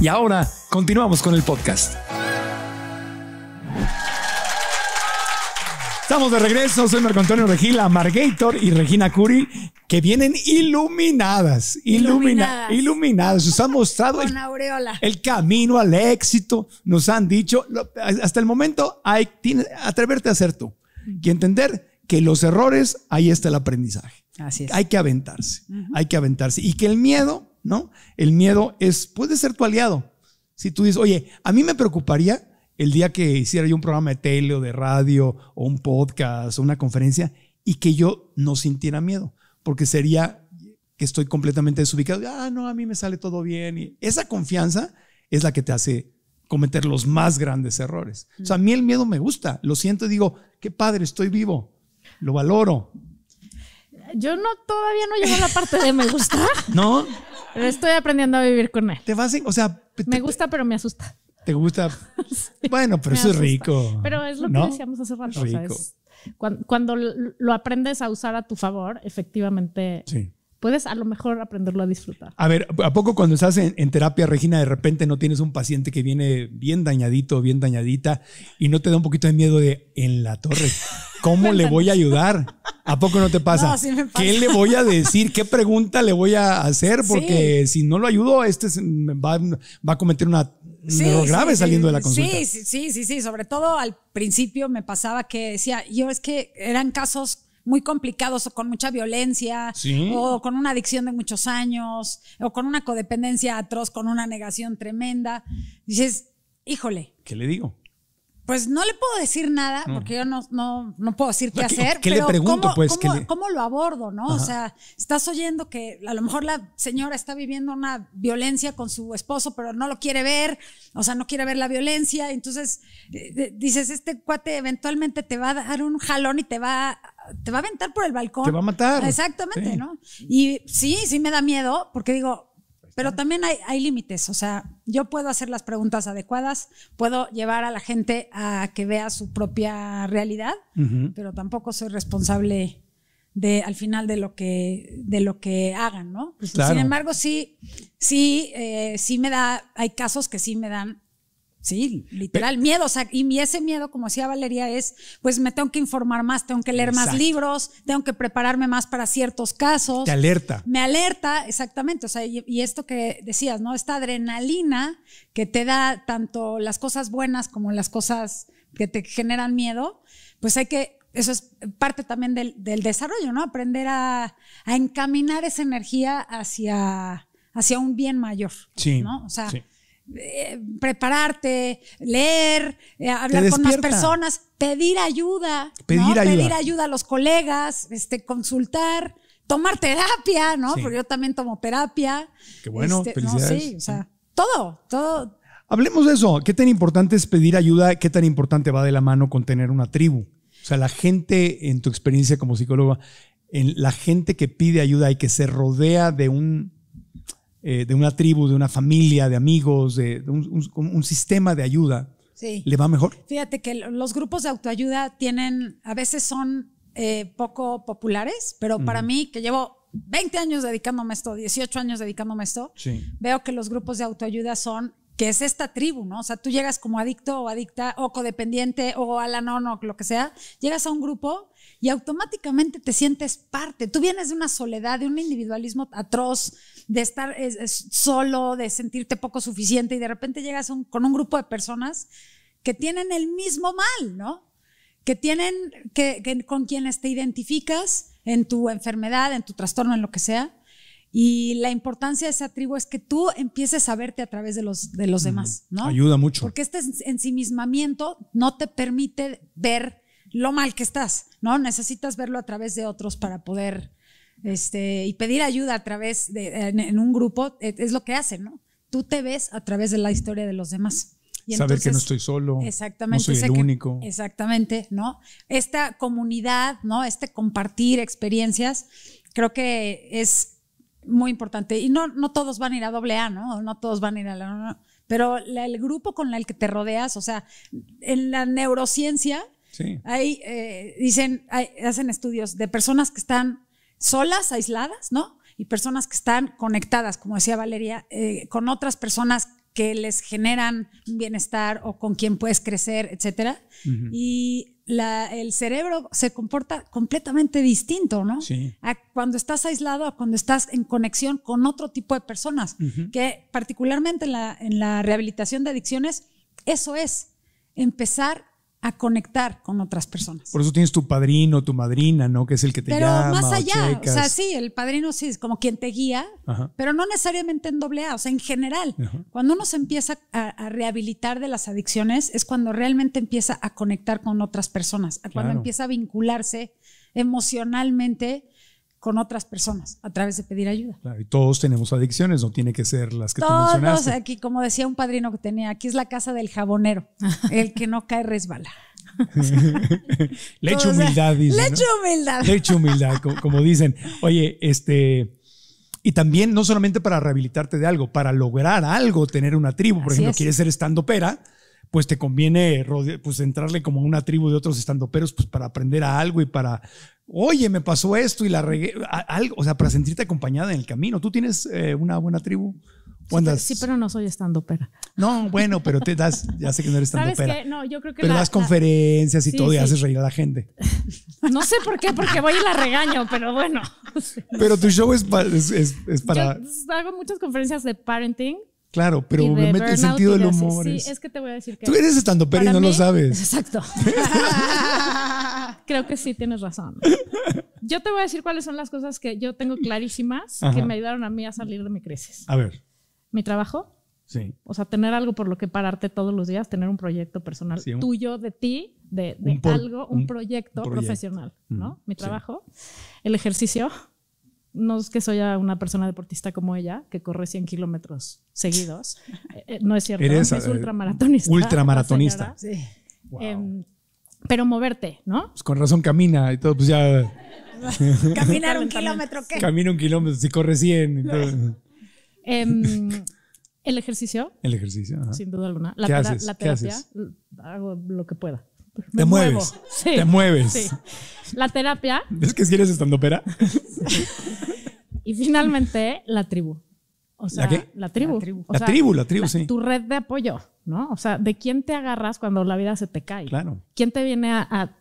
Y ahora continuamos con el podcast. Estamos de regreso, soy Marco Antonio Regila, Margator y Regina Curi, que vienen iluminadas, ilumina, iluminadas, iluminadas. Nos han mostrado el, camino al éxito, nos han dicho, hasta el momento hay, atreverte a ser tú y entender que los errores, ahí está el aprendizaje. Así es. Hay que aventarse, hay que aventarse. Y que el miedo, ¿no? El miedo es, puede ser tu aliado. Si tú dices, oye, a mí me preocuparía el día que hiciera yo un programa de tele o de radio o un podcast o una conferencia y que yo no sintiera miedo, porque sería que estoy completamente desubicado. Ah, no, a mí me sale todo bien. Y esa confianza es la que te hace cometer los más grandes errores. O sea, a mí el miedo me gusta, lo siento y digo, qué padre, estoy vivo, lo valoro. Yo no todavía no llego a la parte de me gusta. ¿No? estoy aprendiendo a vivir con él. Te vas, o sea, me gusta pero me asusta te gusta. bueno, pero eso es rico. Pero es lo que decíamos hace rato. cuando, lo aprendes a usar a tu favor, efectivamente. Puedes a lo mejor aprenderlo a disfrutar. A ver, ¿a poco cuando estás en, terapia, Regina, de repente no tienes un paciente que viene bien dañadito, bien dañadita, y no te da un poquito de miedo de en la torre? ¿Cómo le voy a ayudar? ¿A poco no te pasa? ¿Qué le voy a decir? ¿Qué pregunta le voy a hacer? Porque si no lo ayudo, este va, va a cometer una sí, grave sí, saliendo de la consulta. Sí, sí, sí, sobre todo al principio me pasaba que decía, yo es que eran casos muy complicados o con mucha violencia o con una adicción de muchos años o con una codependencia atroz, con una negación tremenda. Dices, híjole. ¿Qué le digo? Pues no le puedo decir nada, mm. porque yo no, no, no puedo decir qué hacer. ¿Qué le pregunto, cómo, pues? Cómo, lo abordo, no? O sea, estás oyendo que a lo mejor la señora está viviendo una violencia con su esposo, pero no lo quiere ver, o sea, no quiere ver la violencia. Entonces eh, eh, dices, este cuate eventualmente te va a dar un jalón y te va, te va a aventar por el balcón. Te va a matar. Exactamente, ¿no? Y sí, sí me da miedo, porque digo, pues, pero también hay, límites, o sea, yo puedo hacer las preguntas adecuadas, puedo llevar a la gente a que vea su propia realidad, pero tampoco soy responsable de al final de lo que de lo que hagan, ¿no? Pues, sin embargo, sí, sí, eh, sí me da, hay casos que sí me dan Sí, literal, miedo. O sea, y ese miedo, como decía Valeria, es, pues me tengo que informar más, tengo que leer más libros, tengo que prepararme más para ciertos casos. Te alerta. Me alerta, exactamente. O sea, y, esto que decías, ¿no? Esta adrenalina que te da tanto las cosas buenas como las cosas que te generan miedo, pues hay que, eso es parte también del, desarrollo, ¿no? Aprender a, encaminar esa energía hacia, hacia un bien mayor. Sí. ¿no? O sea, sí eh, prepararte, leer, eh, hablar con más personas, pedir ayuda, pedir, ayuda. a los colegas, este, consultar, tomar terapia, ¿no? Porque yo también tomo terapia. Qué bueno, este, sí, o sea, todo, todo. Hablemos de eso. ¿Qué tan importante es pedir ayuda? ¿Qué tan importante va de la mano con tener una tribu? O sea, la gente, en tu experiencia como psicóloga, en la gente que pide ayuda y que se rodea de un eh, de una tribu, de una familia, de amigos, de, un, sistema de ayuda, le va mejor. Fíjate que los grupos de autoayuda tienen, a veces son eh, poco populares, pero para mí, que llevo 20 años dedicándome a esto, 18 años dedicándome esto, veo que los grupos de autoayuda son que es esta tribu, ¿no? O sea, tú llegas como adicto o adicta o codependiente o alanón o lo que sea, llegas a un grupo y automáticamente te sientes parte. Tú vienes de una soledad, de un individualismo atroz, de estar solo, de sentirte poco suficiente y de repente llegas con un grupo de personas que tienen el mismo mal, ¿no? Que tienen, que, con quienes te identificas en tu enfermedad, en tu trastorno, en lo que sea. Y la importancia de esa tribu es que tú empieces a verte a través de los, de los demás, ¿no? Ayuda mucho. Porque este ensimismamiento no te permite ver lo mal que estás, ¿no? Necesitas verlo a través de otros para poder este, y pedir ayuda a través de, en, un grupo e, es, lo que hacen, ¿no? Tú te ves a través de la historia de los demás. Y Saber que no estoy solo. Exactamente. No soy el único. Exactamente, ¿no? Esta comunidad, ¿no? Este compartir experiencias, creo que es muy importante. Y no, no todos van a ir a doble A, ¿no? No todos van a ir a la... Pero el grupo con el que te rodeas, o sea, en la neurociencia, sí. ahí eh, dicen, hacen estudios de personas que están solas, aisladas, ¿no? Y personas que están conectadas, como decía Valeria, eh, con otras personas que les generan bienestar o con quien puedes crecer, etcétera. Y el cerebro se comporta completamente distinto, ¿no? Sí. A cuando estás aislado, a cuando estás en conexión con otro tipo de personas, que particularmente la, en la rehabilitación de adicciones, eso es, empezar a conectar con otras personas. Por eso tienes tu padrino, tu madrina, ¿no? Que es el que te guía. Pero más allá, o, sea, sí, el padrino sí es como quien te guía, pero no necesariamente en doble A, o sea, en general. Cuando uno se empieza a, rehabilitar de las adicciones es cuando realmente empieza a conectar con otras personas, a cuando empieza a vincularse emocionalmente con otras personas a través de pedir ayuda. y todos tenemos adicciones, no tiene que ser las que tú mencionaste. Todos, aquí, como decía un padrino que tenía, aquí es la casa del jabonero, el que no cae resbala. leche humildad, dice. Leche echo humildad. Leche humildad, como, dicen. Oye, este. Y también, no solamente para rehabilitarte de algo, para lograr algo, tener una tribu. Por ejemplo, quieres ser estando pera pues te conviene pues entrarle como a una tribu de otros estando pues para aprender a algo y para, oye, me pasó esto y la regué, algo, o sea, para sentirte acompañada en el camino. ¿Tú tienes eh, una buena tribu? Sí pero, no soy estando pera. No, bueno, pero te das, ya sé que no eres estandopera. No, yo creo que Pero das conferencias y todo y haces reír a la gente. No sé por qué, porque voy y la regaño, pero bueno. Pero tu show es, para... hago muchas conferencias de parenting, Claro, pero obviamente el sentido del humor. Sí, es que te voy a decir que. Tú eres estando pero no lo sabes. Exacto. Creo que sí, tienes razón. Yo te voy a decir cuáles son las cosas que yo tengo clarísimas que me ayudaron a mí a salir de mi crisis. A ver. Mi trabajo. Sí. O sea, tener algo por lo que pararte todos los días, tener un proyecto personal tuyo, de ti, de, algo, un, proyecto, profesional, ¿no? Mm, mi trabajo, el ejercicio, no es que soy una persona deportista como ella, que corre 100 kilómetros seguidos. Eh, eh, no es cierto, Eres, es eh, ultramaratonista. Ultramaratonista. Em, pero moverte, ¿no? Pues con razón camina y todo, pues ya. Caminar un kilómetro, ¿qué? Camina un kilómetro, si corre 100. Em, el ejercicio. El ejercicio. Sin duda alguna. La, la Hago lo que pueda. Pues, te mueves. te mueves. La terapia. Es que si eres estando pera? y finalmente, la tribu. O sea, ¿La qué? La tribu. La tribu, la, tribu sí. Tu red de apoyo, ¿no? O sea, ¿de quién te agarras cuando la vida se te cae? Claro. ¿Quién te viene a,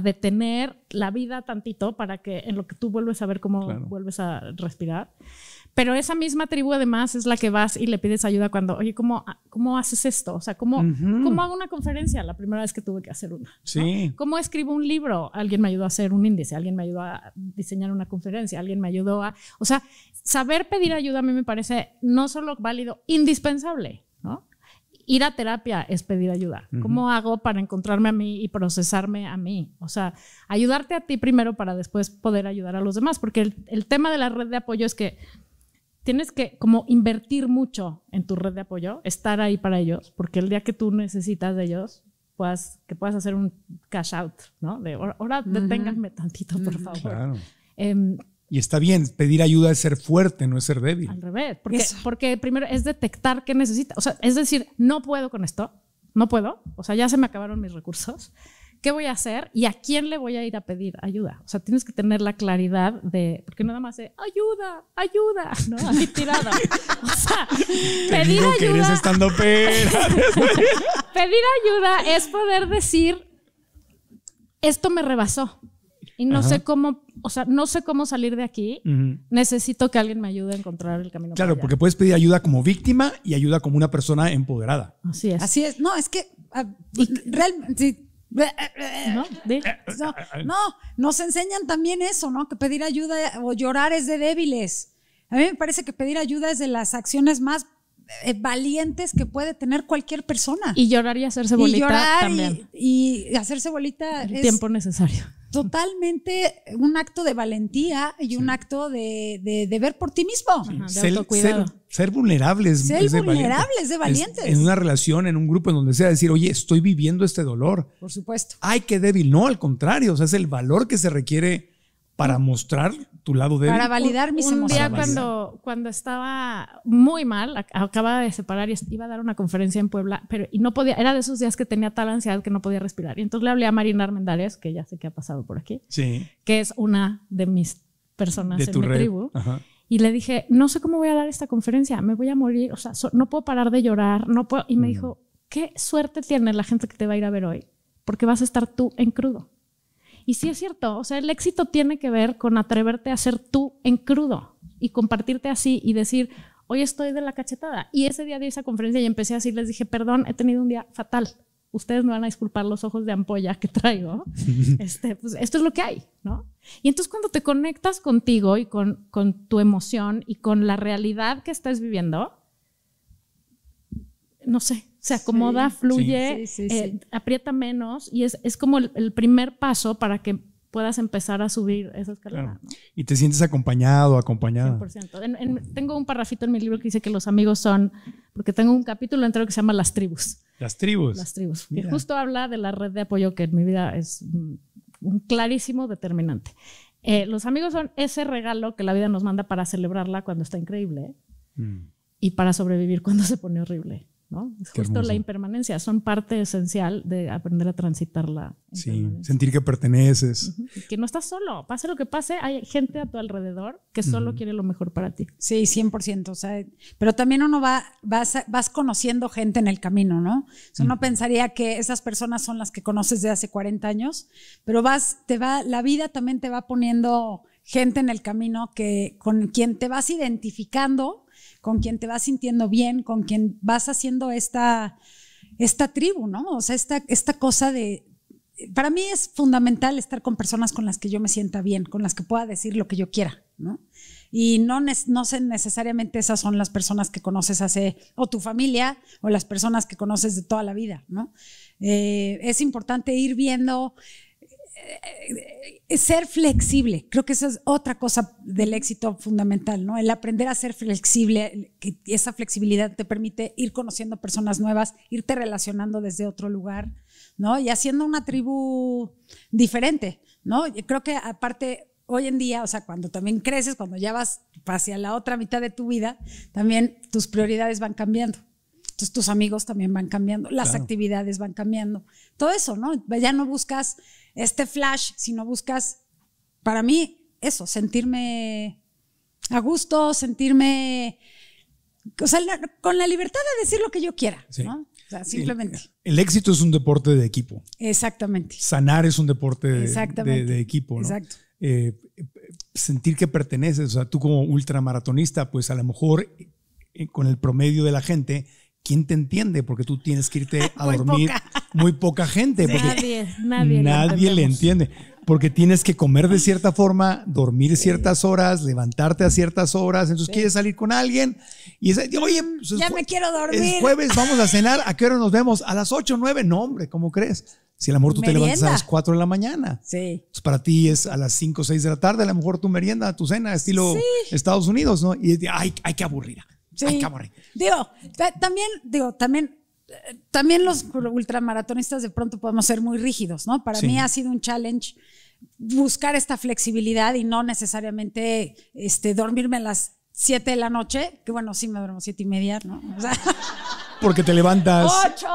detener la vida tantito para que en lo que tú vuelves a ver cómo vuelves a respirar? Pero esa misma tribu además es la que vas y le pides ayuda cuando, oye, ¿cómo, ah, cómo haces esto? O sea, ¿cómo, hago una conferencia? La primera vez que tuve que hacer una. Sí. ¿Cómo escribo un libro? Alguien me ayudó a hacer un índice, alguien me ayudó a diseñar una conferencia, alguien me ayudó a... O sea, saber pedir ayuda a mí me parece no solo válido, indispensable, ¿no? ir a terapia es pedir ayuda. ¿Cómo hago para encontrarme a mí y procesarme a mí? O sea, ayudarte a ti primero para después poder ayudar a los demás, porque el, tema de la red de apoyo es que tienes que como invertir mucho en tu red de apoyo, estar ahí para ellos, porque el día que tú necesitas de ellos, puedas, que puedas hacer un cash out, ¿no? De ahora deténganme tantito, por mm. favor. Em, y está bien, pedir ayuda es ser fuerte, no es ser débil. Al revés, porque, porque primero es detectar qué necesita. O sea, es decir, no puedo con esto, no puedo, o sea, ya se me acabaron mis recursos ¿qué voy a hacer? ¿Y a quién le voy a ir a pedir ayuda? O sea, tienes que tener la claridad de, porque nada más de ayuda, ayuda, ¿no? Así tirada. O sea, pedir ayuda. Que eres estando pedir ayuda es poder decir, esto me rebasó y no sé cómo, o sea, no sé cómo salir de aquí. Necesito que alguien me ayude a encontrar el camino. Claro, porque puedes pedir ayuda como víctima y ayuda como una persona empoderada. Así es. Así es. No, es que ah, realmente... Eh, eh, eh, no, nos enseñan también eso, ¿no? Que pedir ayuda o llorar es de débiles. A mí me parece que pedir ayuda es de las acciones más valientes que puede tener cualquier persona. Y llorar y hacerse bolita y también. Y, hacerse bolita. El tiempo necesario totalmente un acto de valentía y un acto de, de, ver por ti mismo. de ser, Ser, vulnerables. Ser vulnerables, de valientes. en una relación, en un grupo, en donde sea, decir, oye, estoy viviendo este dolor. Por supuesto. Ay, qué débil. No, al contrario, o sea, es el valor que se requiere para mostrar tu lado de Para validar mis un Un día cuando, cuando estaba muy mal, acababa de separar y iba a dar una conferencia en Puebla, pero y no podía, era de esos días que tenía tal ansiedad que no podía respirar. Y entonces le hablé a Marina Armendáriz, que ya sé que ha pasado por aquí, que es una de mis personas en mi tribu. Y le dije, no sé cómo voy a dar esta conferencia, me voy a morir, o sea, no puedo parar de llorar, no puedo. Y me mm. dijo, qué suerte tiene la gente que te va a ir a ver hoy, porque vas a estar tú en crudo. Y sí es cierto, o sea, el éxito tiene que ver con atreverte a ser tú en crudo y compartirte así y decir, hoy estoy de la cachetada. Y ese día de esa conferencia y empecé así, les dije, perdón, he tenido un día fatal. Ustedes me van a disculpar los ojos de ampolla que traigo. Este, pues, esto es lo que hay, ¿no? Y entonces cuando te conectas contigo y con, con tu emoción y con la realidad que estás viviendo, no sé, se acomoda, fluye, eh, aprieta menos y es, como el, primer paso para que puedas empezar a subir esa escalera. Y te sientes acompañado, acompañada. 100%. tengo un parrafito en mi libro que dice que los amigos son, porque tengo un capítulo entero que se llama Las tribus. Las tribus. Las tribus. Y justo habla de la red de apoyo que en mi vida es un clarísimo determinante. Eh, los amigos son ese regalo que la vida nos manda para celebrarla cuando está increíble mm. y para sobrevivir cuando se pone horrible. Es justo la impermanencia, son parte esencial de aprender a transitarla. Sí, sentir que perteneces. Que no estás solo, pase lo que pase, hay gente a tu alrededor que solo quiere lo mejor para ti. Sí, 100%, o sea, pero también uno va, vas, vas conociendo gente en el camino, ¿no? uno pensaría que esas personas son las que conoces de hace 40 años, pero vas, te va, la vida también te va poniendo gente en el camino que, con quien te vas identificando con quien te vas sintiendo bien, con quien vas haciendo esta, esta tribu, ¿no? O sea, esta, esta cosa de... Para mí es fundamental estar con personas con las que yo me sienta bien, con las que pueda decir lo que yo quiera, ¿no? y no, no sé necesariamente esas son las personas que conoces hace, o tu familia, o las personas que conoces de toda la vida, ¿no? Eh, es importante ir viendo eh, ser flexible, creo que esa es otra cosa del éxito fundamental, ¿no? El aprender a ser flexible, que esa flexibilidad te permite ir conociendo personas nuevas, irte relacionando desde otro lugar, ¿no? Y haciendo una tribu diferente, ¿no? creo que aparte hoy en día, o sea, cuando también creces, cuando ya vas hacia la otra mitad de tu vida, también tus prioridades van cambiando. Entonces tus amigos también van cambiando, las actividades van cambiando, todo eso, ¿no? Ya no buscas este flash, sino buscas, para mí, eso, sentirme a gusto, sentirme, o sea, con la libertad de decir lo que yo quiera, ¿no? O sea, simplemente. El, éxito es un deporte de equipo. Exactamente. Sanar es un deporte de, equipo, ¿no? Exacto. Eh, sentir que perteneces, o sea, tú como ultramaratonista, pues a lo mejor eh, con el promedio de la gente, ¿quién te entiende? Porque tú tienes que irte a dormir muy poca gente. Porque nadie, nadie, nadie le entiende. Porque tienes que comer de cierta forma, dormir ciertas horas, levantarte a ciertas horas. Entonces quieres salir con alguien y es, oye, pues, ya me quiero dormir. Es jueves, vamos a cenar. ¿A qué hora nos vemos? A las 8, 9. No, hombre, ¿cómo crees? Si el amor tú te levantas a las 4 de la mañana. Sí. Pues para ti es a las 5, 6 de la tarde, a lo mejor tu merienda, tu cena, estilo Estados Unidos, ¿no? Y hay que ay, Sí. Digo, también, digo, también también los ultramaratonistas de pronto podemos ser muy rígidos, ¿no? Para mí ha sido un challenge buscar esta flexibilidad y no necesariamente este, dormirme a las 7 de la noche, que bueno, sí me duermo 7 y media, ¿no? Porque te levantas. ¡Ocho!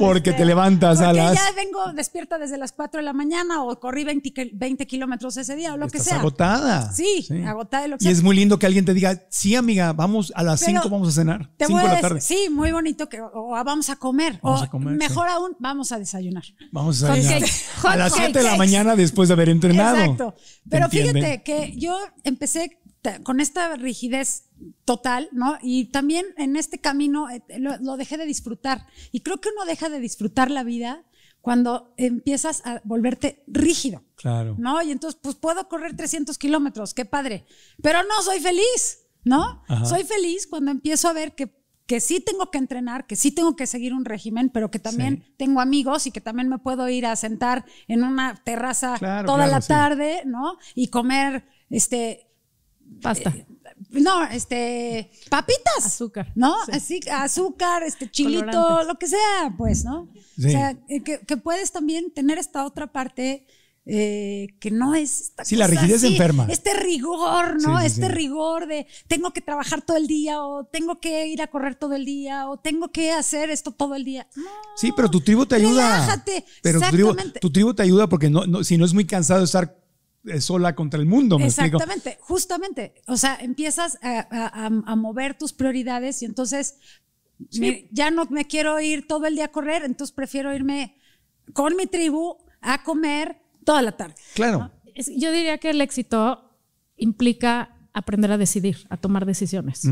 Porque te este, levantas a las. ya vengo despierta desde las 4 de la mañana o corrí 20, kilómetros ese día o lo que sea. agotada. Sí, agotada de lo que Y es muy lindo que alguien te diga, sí, amiga, vamos a las 5 vamos a cenar. 5 de la tarde. sí, muy bonito que o ah, vamos a comer. Mejor aún, vamos a desayunar. Vamos a desayunar. a las 7 de la mañana después de haber entrenado. Exacto. Pero fíjate que yo empecé con esta rigidez total, ¿no? Y también en este camino eh, lo, dejé de disfrutar. Y creo que uno deja de disfrutar la vida cuando empiezas a volverte rígido. Claro. ¿No? Y entonces, pues puedo correr 300 kilómetros, qué padre. Pero no, soy feliz, ¿no? Soy feliz cuando empiezo a ver que que sí tengo que entrenar, que sí tengo que seguir un régimen, pero que también tengo amigos y que también me puedo ir a sentar en una terraza toda la tarde, ¿no? Y comer este Pasta. Eh, no, este, papitas. Azúcar. ¿No? Así, azúcar, este, chilito, lo que sea, pues, ¿no? O sea, eh, que, puedes también tener esta otra parte eh, que no es. Esta sí, la rigidez enferma. Este rigor, ¿no? este rigor de tengo que trabajar todo el día, o tengo que ir a correr todo el día, o tengo que hacer esto todo el día. sí, pero tu tribu te ayuda. Pero tu tribu, te ayuda porque si no es muy cansado estar eh, sola contra el mundo. ¿me Exactamente, justamente. O sea, empiezas a, mover tus prioridades y entonces ya no me quiero ir todo el día a correr, entonces prefiero irme con mi tribu a comer toda la tarde. Claro. Yo diría que el éxito implica aprender a decidir, a tomar decisiones.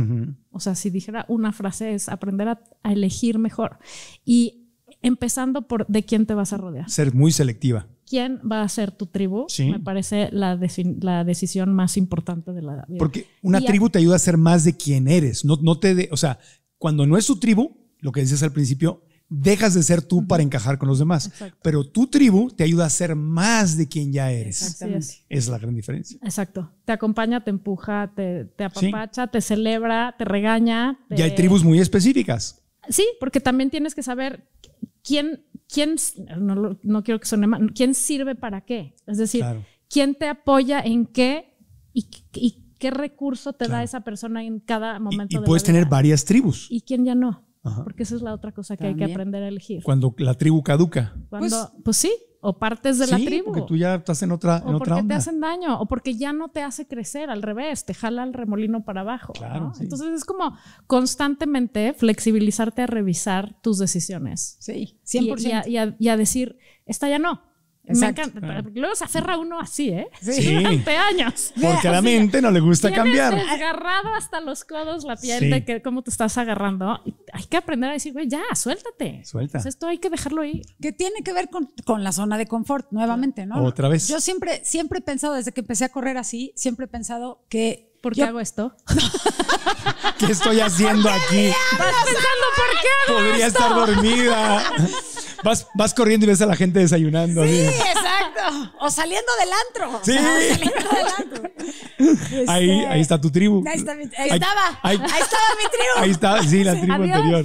O sea, si dijera una frase es aprender a, elegir mejor. Y empezando por de quién te vas a rodear. Ser muy selectiva. ¿Quién va a ser tu tribu? Me parece la, decisión más importante de la vida. Porque una tribu te ayuda a ser más de quien eres. No, no te o sea, cuando no es tu tribu, lo que decías al principio, dejas de ser tú para encajar con los demás. Pero tu tribu te ayuda a ser más de quien ya eres. Exactamente. Es la gran diferencia. Exacto. Te acompaña, te empuja, te, apapacha, te celebra, te regaña. Y Ya hay tribus muy específicas. Sí, porque también tienes que saber ¿quién, quién no, no quiero que quién sirve para qué? Es decir, ¿quién te apoya en qué y, qué recurso te da esa persona en cada momento? Y, puedes tener varias tribus. ¿Y quién ya no? Porque esa es la otra cosa que hay que aprender a elegir. Cuando la tribu caduca. Cuando, pues, pues sí, o partes de la tribu. Porque tú ya estás en otra, otra onda. porque te hacen daño, o porque ya no te hace crecer, al revés, te jala el remolino para abajo. Entonces es como constantemente flexibilizarte a revisar tus decisiones. Sí, 100%. y a decir, esta ya no, me encanta. luego se aferra uno así, ¿eh? Durante años. Porque a la mente no le gusta cambiar. agarrado hasta los codos la piel de que, cómo te estás agarrando. Hay que aprender a decir, güey, ya, suéltate. Suéltate. esto hay que dejarlo ahí Que tiene que ver con, la zona de confort, nuevamente, ¿no? Otra vez. Yo siempre, siempre he pensado, desde que empecé a correr así, siempre he pensado que. ¿Por qué hago esto? ¿Qué estoy haciendo aquí? ¿por qué hago Podría estar dormida. vas, vas corriendo y ves a la gente desayunando. Sí, exacto. O saliendo del antro. Sí. saliendo del antro. ahí, este, ahí está tu tribu. Ahí, estaba. Ahí, estaba mi tribu. Ahí está, sí, la tribu anterior.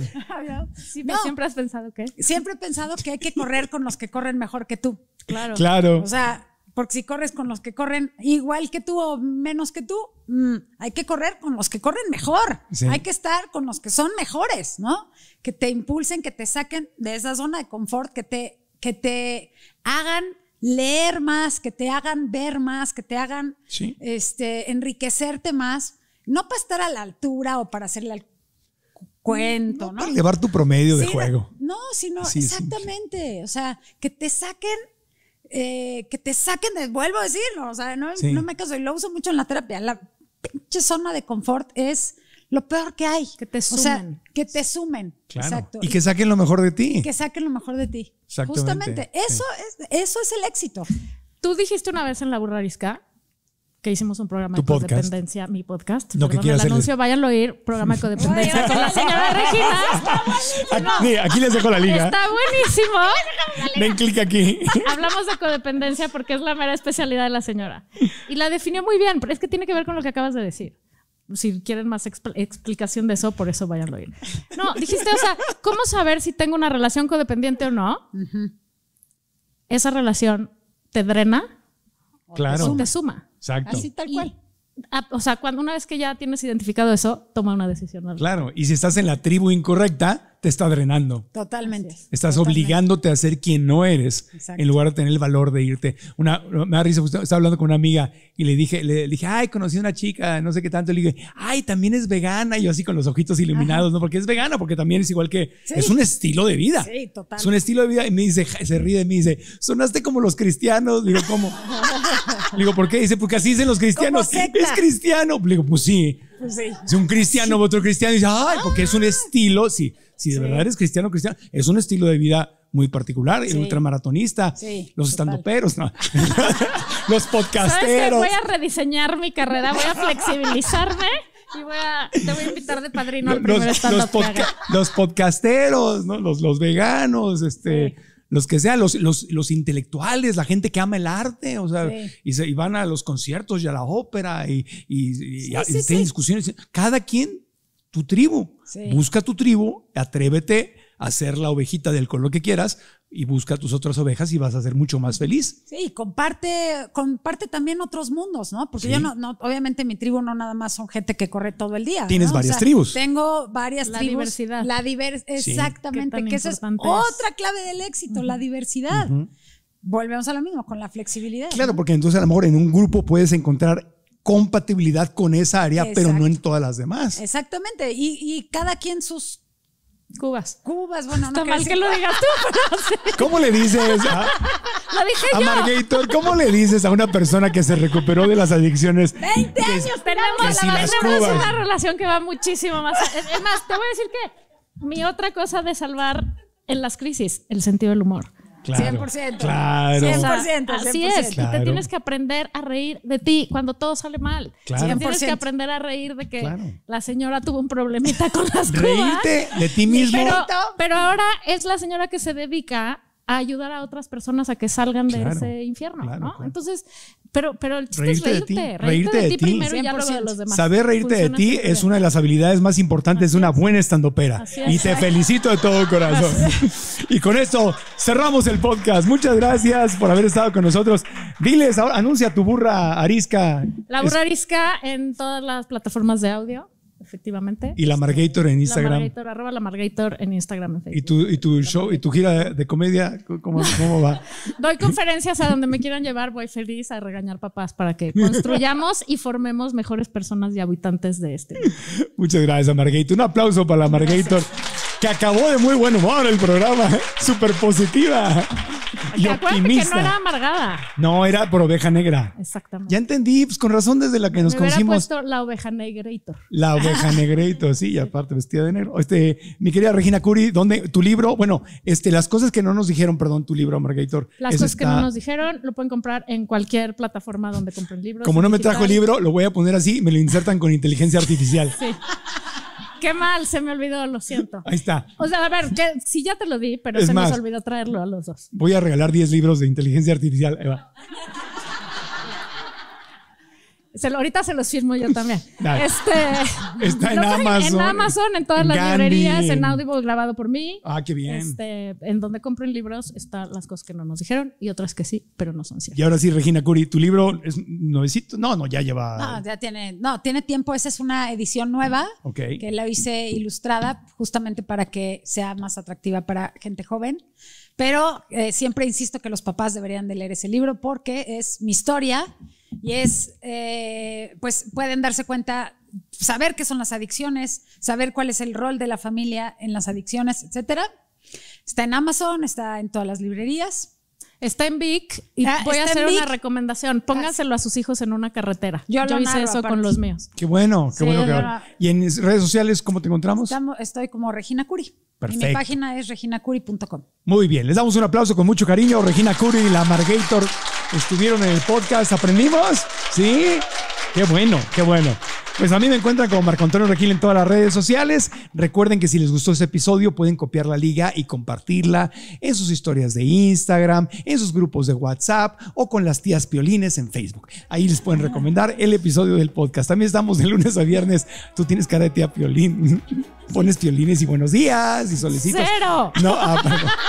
siempre has pensado que. Siempre he pensado que hay que correr con los que corren mejor que tú. Claro. Claro. O sea, porque si corres con los que corren igual que tú o menos que tú, mm, hay que correr con los que corren mejor. Hay que estar con los que son mejores, ¿no? Que te impulsen, que te saquen de esa zona de confort, que te, que te hagan leer más, que te hagan ver más, que te hagan este, enriquecerte más. No para estar a la altura o para hacerle al cuento, ¿no? Para elevar tu promedio de juego. No, sino exactamente. O sea, que te saquen eh, que te saquen de, vuelvo a decirlo, o sea, no, me caso, y lo uso mucho en la terapia, la pinche zona de confort es lo peor que hay. Que te sumen. que te sumen. Exacto. Y que saquen lo mejor de ti. y Que saquen lo mejor de ti. Justamente, eso, es, eso es el éxito. Tú dijiste una vez en la burrarisca que hicimos un programa de codependencia, mi podcast. No, que el anuncio, váyanlo a oír, programa de codependencia con la señora Regina. Aquí, les dejo la liga. Está buenísimo. Den clic aquí. Hablamos de codependencia porque es la mera especialidad de la señora. Y la definió muy bien, pero es que tiene que ver con lo que acabas de decir si quieren más explicación de eso, por eso váyanlo a oír. No, dijiste, o sea, ¿cómo saber si tengo una relación codependiente o no? ¿Esa relación te drena? Claro. te suma. Exacto. Así tal cual. o sea, cuando una vez que ya tienes identificado eso, toma una decisión. Claro, y si estás en la tribu incorrecta, está drenando. Totalmente. Estás obligándote a ser quien no eres en lugar de tener el valor de irte. Una, me da risa, estaba hablando con una amiga y le dije, le, dije, ay, conocí a una chica, no sé qué tanto. le dije, ay, también es vegana. Y yo así con los ojitos iluminados, ¿no? Porque es vegana, porque también es igual que. Es un estilo de vida. Sí, total. Es un estilo de vida. Y me dice, se ríe de mí dice, sonaste como los cristianos. Digo, ¿cómo? digo, ¿por qué? Dice, porque así dicen los cristianos. Es cristiano. Le digo, pues sí. Pues Si un cristiano, otro cristiano, dice, ay, porque es un estilo, sí. Si de verdad eres cristiano, cristiano, es un estilo de vida muy particular, el ultramaratonista, los estandoperos, no. los podcasteros. Voy a rediseñar mi carrera, voy a flexibilizarme. Y voy a, te voy a invitar de padrino al primer los, los, podcasteros, los, los veganos, este, los que sean, los, los, los, intelectuales, la gente que ama el arte, o sea, y, se, van a los conciertos y a la ópera y, y, tienen discusiones. Cada quien tu tribu. Busca tu tribu, atrévete a ser la ovejita del color que quieras y busca tus otras ovejas y vas a ser mucho más feliz. Sí, comparte, comparte también otros mundos, ¿no? Porque yo no, no, obviamente mi tribu no nada más son gente que corre todo el día. Tienes varias tribus. Tengo varias tribus. La diversidad. exactamente, que esa es, otra clave del éxito, la diversidad. Volvemos a lo mismo, con la flexibilidad. Claro, porque entonces a lo mejor en un grupo puedes encontrar compatibilidad con esa área, pero no en todas las demás. Exactamente. Y, y cada quien sus Cubas. Cubas, bueno, Está no. mal que lo digas tú, pero ¿Cómo le dices a, lo ¿Cómo le dices a una persona que se recuperó de las adicciones? 20 años tenemos, una relación que va muchísimo más. Es más, te voy a decir que mi otra cosa de salvar en las crisis, el sentido del humor. 100%. Claro. 100%, Así es. Y te tienes que aprender a reír de ti cuando todo sale mal. Claro. tienes que aprender a reír de que la señora tuvo un problemita con las cubas. Reírte de ti mismo. pero, ahora es la señora que se dedica a ayudar a otras personas a que salgan de ese infierno, ¿no? Entonces, pero, pero el chiste es reírte, reírte, de, ti primero y los demás. Saber reírte de ti es una de las habilidades más importantes de una buena estandopera. Y te felicito de todo corazón. Y con esto cerramos el podcast. Muchas gracias por haber estado con nosotros. Diles, ahora anuncia tu burra arisca. La burra arisca en todas las plataformas de audio efectivamente. Y la este, Margator en Instagram. La Margator, arroba la Margator en Instagram. ¿Y, tu, y tu show, y tu gira de, comedia, ¿cómo, va? Doy conferencias a donde me quieran llevar, voy feliz a regañar papás para que construyamos y formemos mejores personas y habitantes de este. Muchas gracias, Margator. Un aplauso para la Margator que acabó de muy buen humor el programa. ¿eh? Súper positiva. Y optimista. que no era amargada. No, era por oveja negra. Exactamente. Ya entendí, pues con razón desde la que nos conocimos. puesto la oveja negrito. La oveja negrito, sí, y aparte vestida de negro. Este, mi querida Regina Curi, ¿dónde tu libro? Bueno, este, las cosas que no nos dijeron, perdón, tu libro, Margator. Las cosas que no nos dijeron, lo pueden comprar en cualquier plataforma donde compren libros. Como no me trajo el libro, lo voy a poner así, me lo insertan con inteligencia artificial. Sí qué mal, se me olvidó, lo siento. Ahí está. O sea, a ver, que, si ya te lo di, pero se me olvidó traerlo a los dos. Voy a regalar 10 libros de inteligencia artificial, Eva ahorita se los firmo yo también. Este, está en Amazon. En Amazon, en todas las librerías, en Audible grabado por mí. Ah, qué bien. Este, en donde compren libros están las cosas que no nos dijeron y otras que sí, pero no son ciertas. Y ahora sí, Regina Curi, tu libro es nuevecito. No, no, ya lleva. No, ya tiene, no, tiene tiempo. Esa es una edición nueva que la hice ilustrada justamente para que sea más atractiva para gente joven. Pero eh, siempre insisto que los papás deberían de leer ese libro porque es mi historia y es, eh, pues pueden darse cuenta, saber qué son las adicciones, saber cuál es el rol de la familia en las adicciones, etcétera. Está en Amazon, está en todas las librerías. Está en Vic y ah, voy a hacer una recomendación. Ah, Pónganselo a sus hijos en una carretera. Yo, hice eso con los míos. Qué bueno, qué bueno. Que bueno. ¿Y en redes sociales cómo te encontramos? estoy como Regina Curi. Perfecto. Y mi página es reginacuri.com. Muy bien, les damos un aplauso con mucho cariño. Regina Curi y la Margator estuvieron en el podcast. ¿Aprendimos? ¿Sí? Qué bueno, qué bueno. Pues a mí me encuentran como Marco Antonio Regil en todas las redes sociales. Recuerden que si les gustó ese episodio pueden copiar la liga y compartirla en sus historias de Instagram, en sus grupos de WhatsApp o con las tías piolines en Facebook. Ahí les pueden recomendar el episodio del podcast. También estamos de lunes a viernes. Tú tienes cara de tía piolín. Pones piolines y buenos días y solicitas. Cero. No, ah, perdón.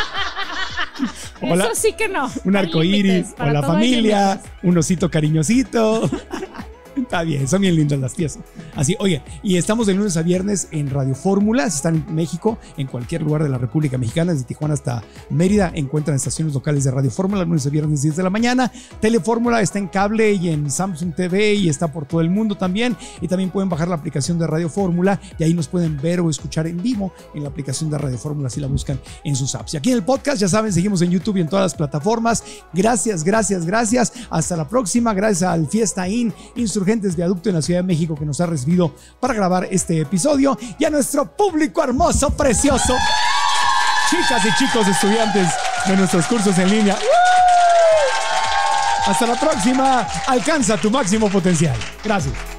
Hola, Eso sí que no. Un arcoíris, o la familia, un osito cariñosito. Está bien, son bien lindas las fiestas. Así, oye y estamos de lunes a viernes en Radio Fórmula. Si están en México, en cualquier lugar de la República Mexicana, desde Tijuana hasta Mérida, encuentran estaciones locales de Radio Fórmula, lunes a viernes 10 de la mañana. Telefórmula está en cable y en Samsung TV y está por todo el mundo también. Y también pueden bajar la aplicación de Radio Fórmula y ahí nos pueden ver o escuchar en vivo en la aplicación de Radio Fórmula si la buscan en sus apps. Y aquí en el podcast, ya saben, seguimos en YouTube y en todas las plataformas. Gracias, gracias, gracias. Hasta la próxima. Gracias al Fiesta In Insurgente gentes de Aducto en la Ciudad de México que nos ha recibido para grabar este episodio y a nuestro público hermoso, precioso, chicas y chicos estudiantes de nuestros cursos en línea. Hasta la próxima, alcanza tu máximo potencial. Gracias.